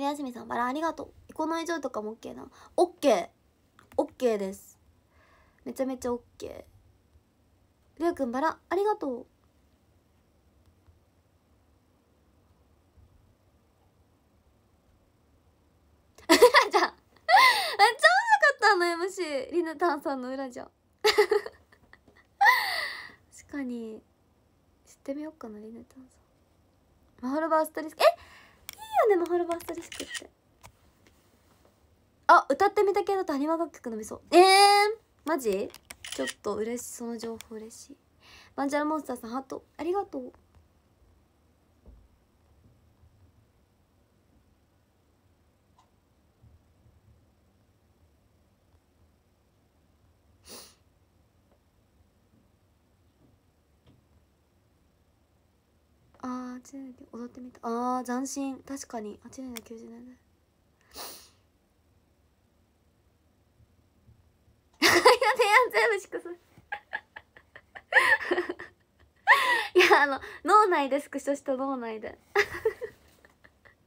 やすみさんバラありがとうイコノ以上とかも OK な OKOK、ですめちゃめちゃ OK りょうくんバラありがとう じゃん めっちゃ面白かったの MC りぬたんさんの裏じゃん 確かに知ってみよっかなりぬたんさんマホルバーストリスクえいいよねマホルバーストリスクってあ歌ってみた系だと間楽曲飲みそうえー、マジちょっと嬉しいその情報嬉しいバンジャラモンスターさんハートありがとうああ8年代踊ってみたああ斬新確かに8年代90年代 やだや全部縮す いやあの脳内でスクショした脳内で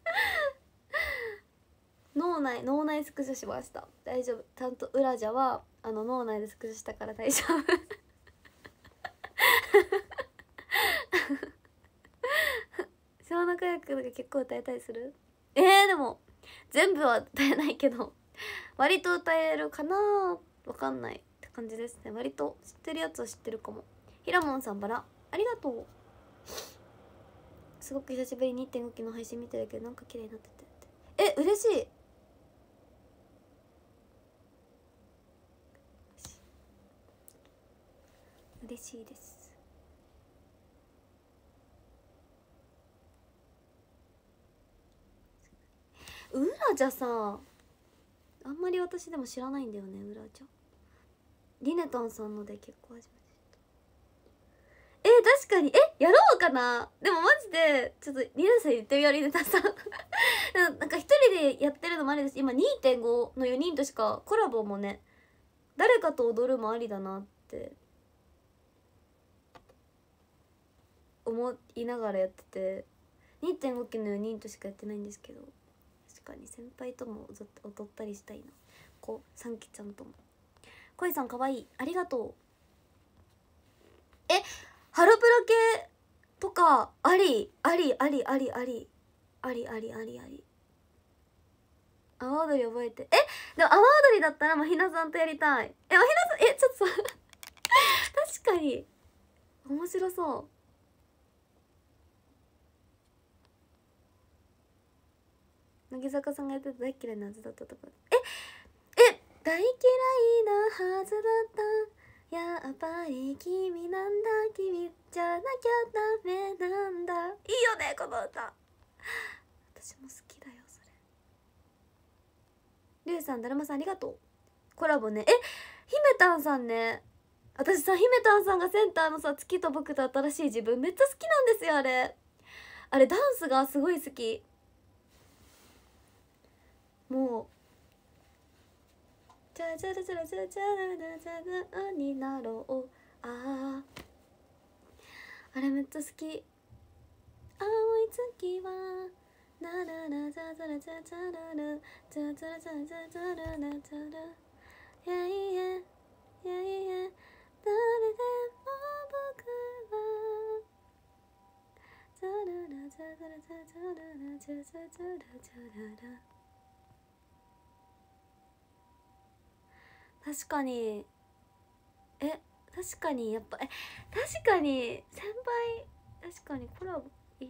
脳内脳内スクショしました大丈夫ちゃんと裏じゃはあの脳内でスクショしたから大丈夫ん結構歌えたりするえー、でも全部は歌えないけど割と歌えるかなわかんないって感じですね割と知ってるやつは知ってるかもひらもんさんバラありがとうすごく久しぶりに1.5期の配信見てるけどなんか綺麗になっててえ嬉しい嬉しいですウラじゃさあんまり私でも知らないんだよねウラじゃリネタンさんので結構初めてえ確かにえやろうかなでもマジでちょっとリネさん言ってみようリネタンさん なんか一人でやってるのもありです今2.5の4人としかコラボもね誰かと踊るもありだなって思いながらやってて2.5期の4人としかやってないんですけど確かに先輩とも踊ったりしたいなこうサンキちゃんとも恋さんかわいいありがとうえハロプロ系とかありありありありありありありありあり阿波踊り覚えてえでも阿波踊りだったらまひなさんとやりたいえまひなさんえちょっと 確かに面白そう乃木坂さんがやってた大嫌いなはずだったとかええ大嫌いなはずだったやっぱり君なんだ君じゃなきゃダメなんだいいよねこの歌私も好きだよそれりゅうさんだるまさんありがとうコラボねえひめたんさんね私さひめたんさんがセンターのさ「月と僕と新しい自分」めっちゃ好きなんですよあれあれダンスがすごい好きもう「チャチャチャチャチャチャチャチャになろう」ああれめっちゃ好き青い月はなららちゃちゃらちゃャゃららャゃちゃらちゃちゃちゃららちゃらやいややいや誰でも僕はチャララチャチャラチャラチャラチャラチャラ確かにえ確かにやっぱえ確かに先輩確かにコラボい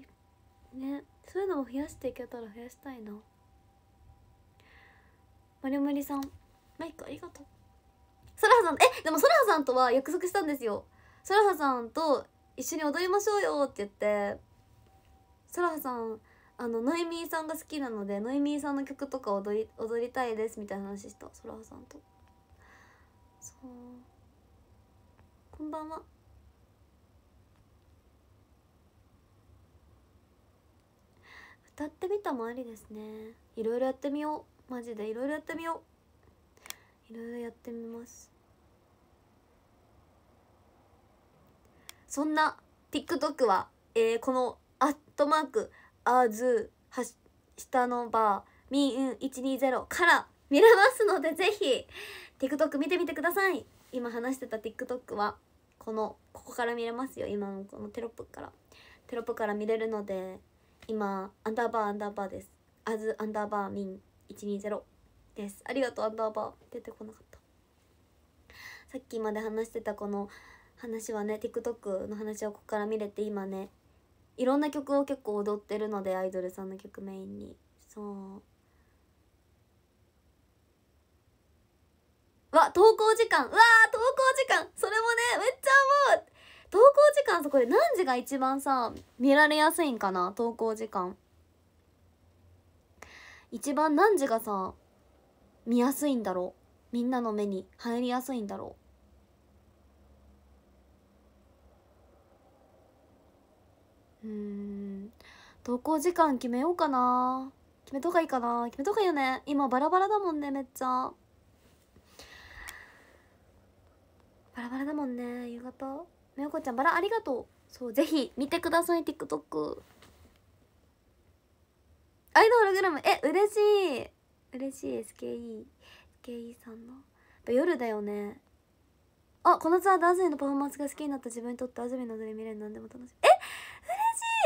ねそういうのも増やしていけたら増やしたいなまりまりさんマイクありがとうそらはさんえでもそらはさんとは約束したんですよそらはさんと一緒に踊りましょうよって言ってそらはさんあのノイミーさんが好きなのでノイミーさんの曲とか踊り踊りたいですみたいな話したそらはさんと。そうこんばんは歌ってみたもありですねいろいろやってみようマジでいろいろやってみよういろいろやってみますそんな TikTok は、えー、このアットマークアーズはし下のバーミーン120から見れますのでぜひ TikTok 見てみてください今話してた TikTok はこのここから見れますよ今のこのテロップからテロップから見れるので今アンダーバーアンダーバーですアズアンダーバーミン120ですありがとうアンダーバー出てこなかったさっきまで話してたこの話はね TikTok の話をここから見れて今ねいろんな曲を結構踊ってるのでアイドルさんの曲メインにそうわ、投稿時間。うわ投稿時間それもね、めっちゃ思う投稿時間そこで何時が一番さ、見られやすいんかな投稿時間。一番何時がさ、見やすいんだろうみんなの目に入りやすいんだろううん投稿時間決めようかな決めとかいいかな決めとかいいよね今バラバラだもんねめっちゃバラバラだもんね夕方みよこちゃんバラありがとうそうぜひ見てください TikTok アイドルグラムえ嬉しい嬉しい SKE SKE さんの夜だよねあこのツアーダンスのパフォーマンスが好きになった自分にとって安住のぞりる来何でも楽しいえ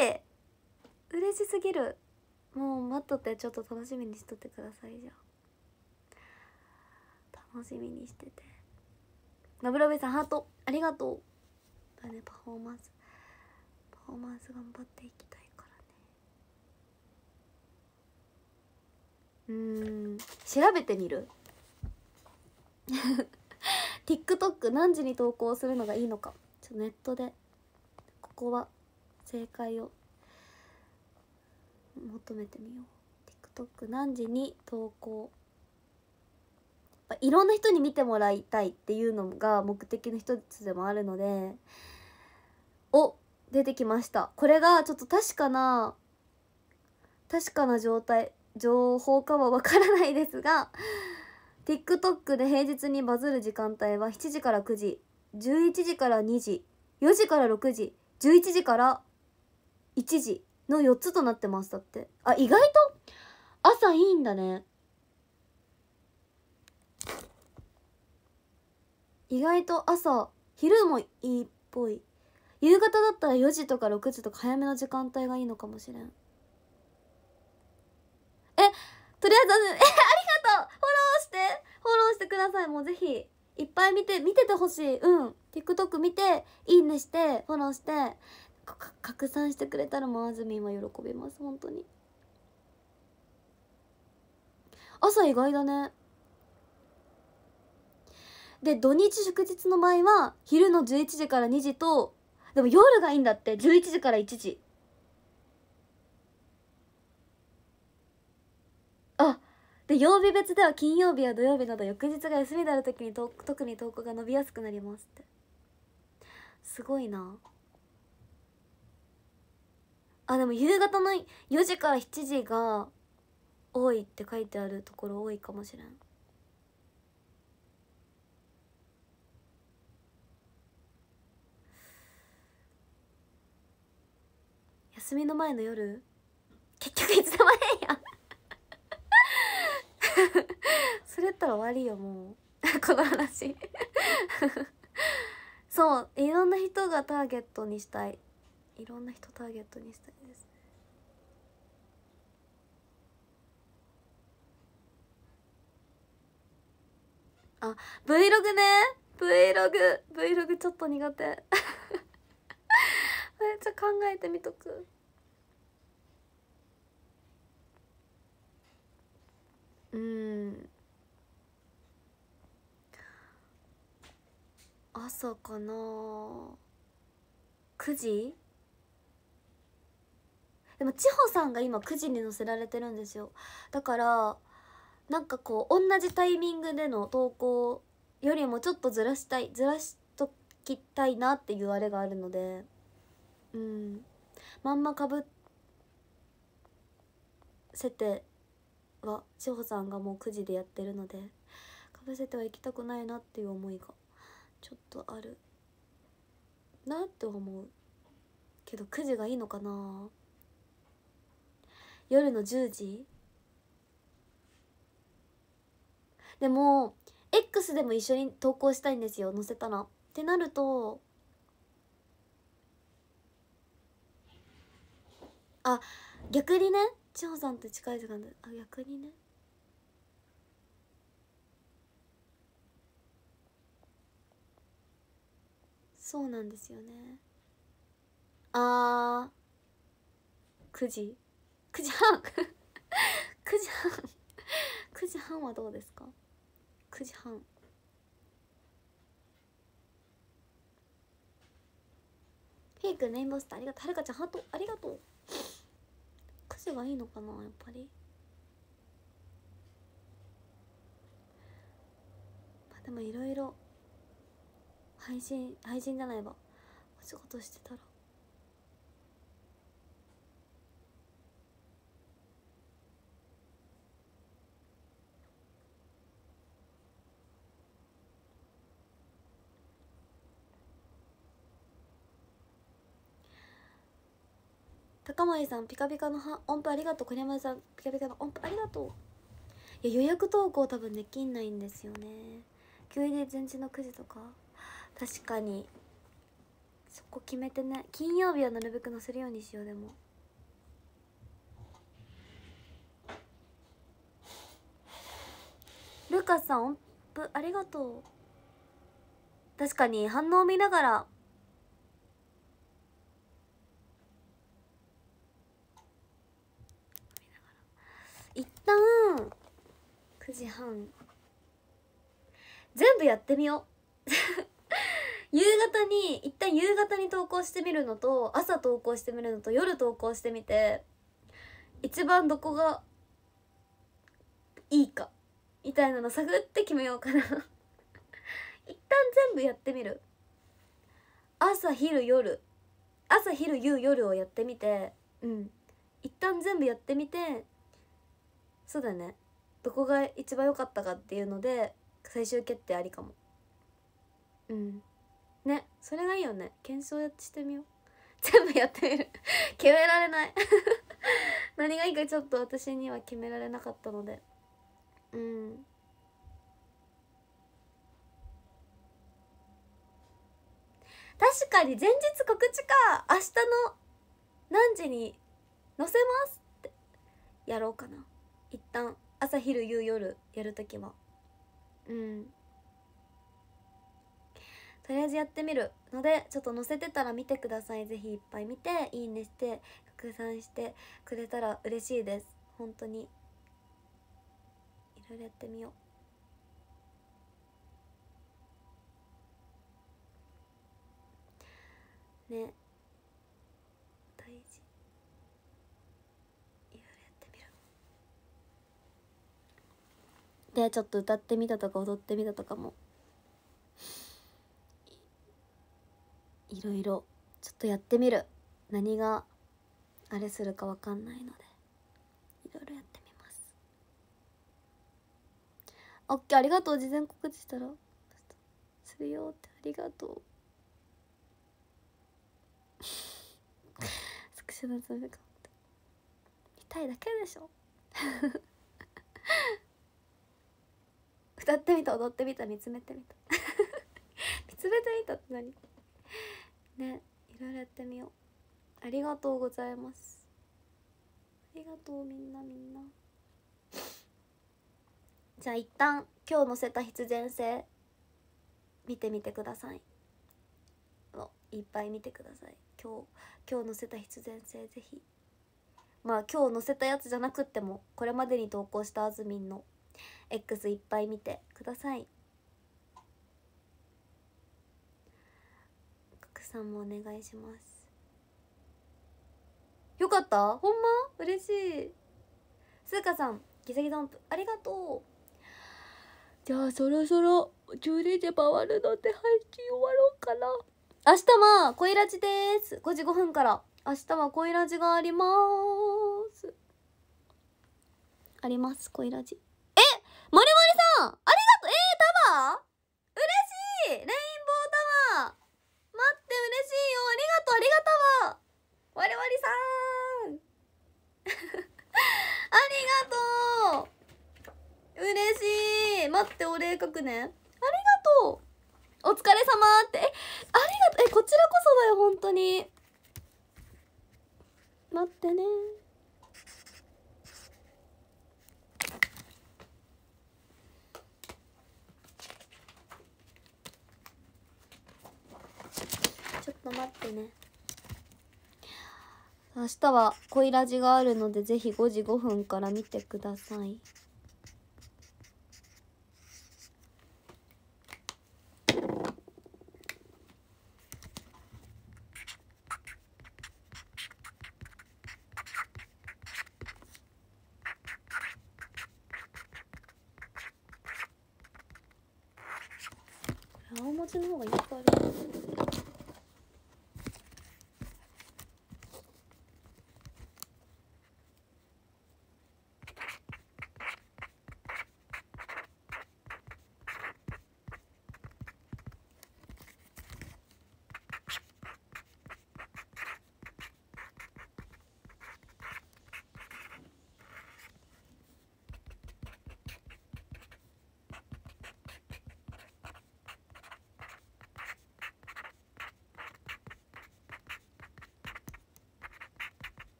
嬉しい嬉しすぎるもう待っとってちょっと楽しみにしとってくださいじゃ楽しみにしててラブラベさんハートありがとうだねパフォーマンスパフォーマンス頑張っていきたいからねうん調べてみる TikTok 何時に投稿するのがいいのかちょネットでここは正解を求めてみよう TikTok 何時に投稿まいろんな人に見てもらいたいっていうのが目的の一つでもあるのでお出てきましたこれがちょっと確かな確かな状態情報かはわからないですが TikTok で平日にバズる時間帯は7時から9時11時から2時4時から6時11時から1時の4つとなってますだってあ意外と朝いいんだね意外と朝昼もいいっぽい夕方だったら4時とか6時とか早めの時間帯がいいのかもしれんえとりあえずえありがとうフォローしてフォローしてくださいもうぜひいっぱい見て見ててほしいうん TikTok 見ていいねしてフォローして拡散してくれたらもうあずみんは喜びます本当に朝意外だねで土日祝日の場合は昼の11時から2時とでも夜がいいんだって11時から1時あで曜日別では金曜日や土曜日など翌日が休みである時にと特に投稿が伸びやすくなりますってすごいなあでも夕方の4時から7時が多いって書いてあるところ多いかもしれん休みの前の夜結局いつでもええや それやったら終わりよもう この話 そういろんな人がターゲットにしたいいろんな人ターゲットにしたいですあ Vlog ね VlogVlog Vlog ちょっと苦手めっちゃ考えてみとくうん朝かな9時でも千穂さんが今9時に載せられてるんですよだからなんかこう同じタイミングでの投稿よりもちょっとずらしたいずらしときたいなっていうあれがあるのでうんまんまかぶせてが志保さんがもう9時でやってるのでかぶせてはいきたくないなっていう思いがちょっとあるなって思うけど9時がいいのかな夜の10時でも X でも一緒に投稿したいんですよ載せたらってなるとあ逆にね千穂って近い時間であ逆にねそうなんですよねあー9時9時半9 時半9時半はどうですか9時半フェイクネインボスターありがとうはるかちゃんハートありがとう歌詞がいいのかなやっぱりまあでもいろいろ配信配信じゃないわお仕事してたらまいさんピカピカの音符ありがとう小山さんピカピカの音符ありがとういや予約投稿多分できんないんですよね急いで前日の9時とか確かにそこ決めてね金曜日はなるべく載せるようにしようでもルカさん音符ありがとう確かに反応を見ながらった9時半全部やってみよう 夕方に一旦夕方に投稿してみるのと朝投稿してみるのと夜投稿してみて一番どこがいいかみたいなの探って決めようかな 一旦全部やってみる朝昼夜朝昼夕夜をやってみてうん一旦全部やってみてそうだねどこが一番良かったかっていうので最終決定ありかもうんねそれがいいよね検証してみよう 全部やってみる 決められない 何がいいかちょっと私には決められなかったのでうん確かに前日告知か明日の何時に載せますってやろうかな旦朝昼夕夜やるときはうんとりあえずやってみるのでちょっと載せてたら見てくださいぜひいっぱい見ていいねして拡散してくれたら嬉しいです本当にいろいろやってみようね大事でちょっと歌ってみたとか踊ってみたとかもいろいろちょっとやってみる何があれするか分かんないのでいろいろやってみますオッケーありがとう事前告知したらするよってありがとうスクショのつめかみたいだけでしょ 歌ってみた踊ってみた見つめてみた 見つめてみたって何ねいろいろやってみようありがとうございますありがとうみんなみんなじゃあ一旦今日のせた必然性見てみてくださいをいっぱい見てください今日今日のせた必然性ぜひまあ今日のせたやつじゃなくってもこれまでに投稿したあずみんの X いっぱい見てください拡散もお願いしますよかったほんま嬉しいすーかさんギザギザンプありがとうじゃあそろそろ12時回るので配信終わろうかな明日は恋ラジです5時5分から明日は恋ラジがありますあります恋ラジありがとうえー、タワー嬉しいレインボータワー待って嬉しいよありがとうありがとうわれわりさんありがとう嬉しい待ってお礼書くねありがとうお疲れ様ってえありがとうえこちらこそだよ本当に待ってね待ってね明日は恋ラジがあるのでぜひ5時5分から見てください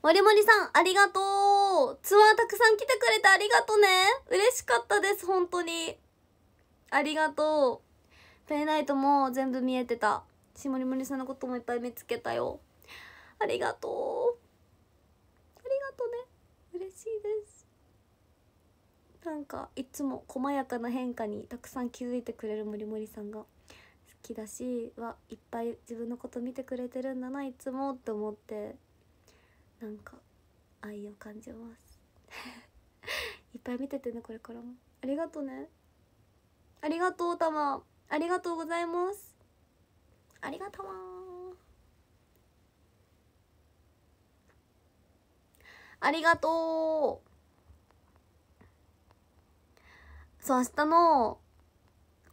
森森さん、ありがとうツアーたくさん来てくれてありがとね嬉しかったです、本当に。ありがとう。ペレナイトも全部見えてた。し、森森さんのこともいっぱい見つけたよ。ありがとう。ありがとね。嬉しいです。なんか、いつも細やかな変化にたくさん気づいてくれる森森さんが好きだし、はいっぱい自分のこと見てくれてるんだな、いつもって思って。なんか愛を感じます いっぱい見ててねこれからもありがとうねありがとうたまありがとうございますありがとうありがとうそう明日の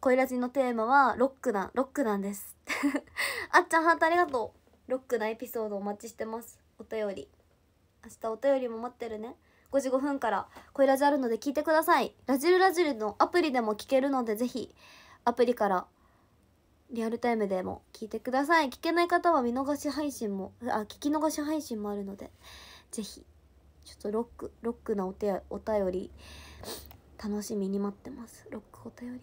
恋ラジのテーマはロックなロックなんです あっちゃんハートありがとうロックなエピソードお待ちしてますお便り明日お便りも待ってるね5時5分から恋ラジあるので聞いてくださいラジルラジルのアプリでも聞けるのでぜひアプリからリアルタイムでも聞いてください聞けない方は見逃し配信もあ聞き逃し配信もあるのでぜひちょっとロックロックなお手お便り楽しみに待ってますロックお便り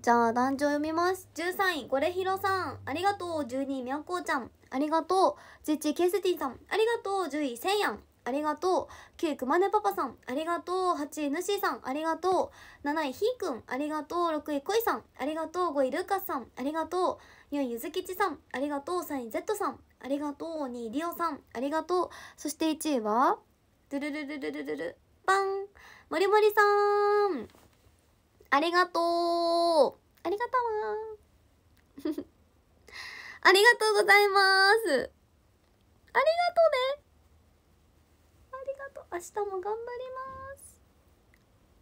じゃあ壇上読みます13位ゴレヒロさんありがとう12位みやこうちゃんありがとう。ジッチケースティンさん、ありがとう。10位、せんやん。ありがとう。9位、くまねパパさん、ありがとう。8位、ぬしさん、ありがとう。7位、ひーくん、ありがとう。6位、こいさん、ありがとう。5位、ルーカスさん、ありがとう。4位、ゆずきちさん、ありがとう。3位、トさん、ありがとう。2位、りおさん、ありがとう。そして1位は、ドゥルルルルルルル、バン。もりもりさん、ありがとう。ありがとう。ありがとうございますありがとうねありがとう明日も頑張ります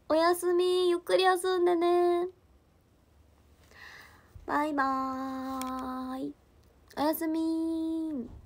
おやすみゆっくり休んでねバイバーイおやすみ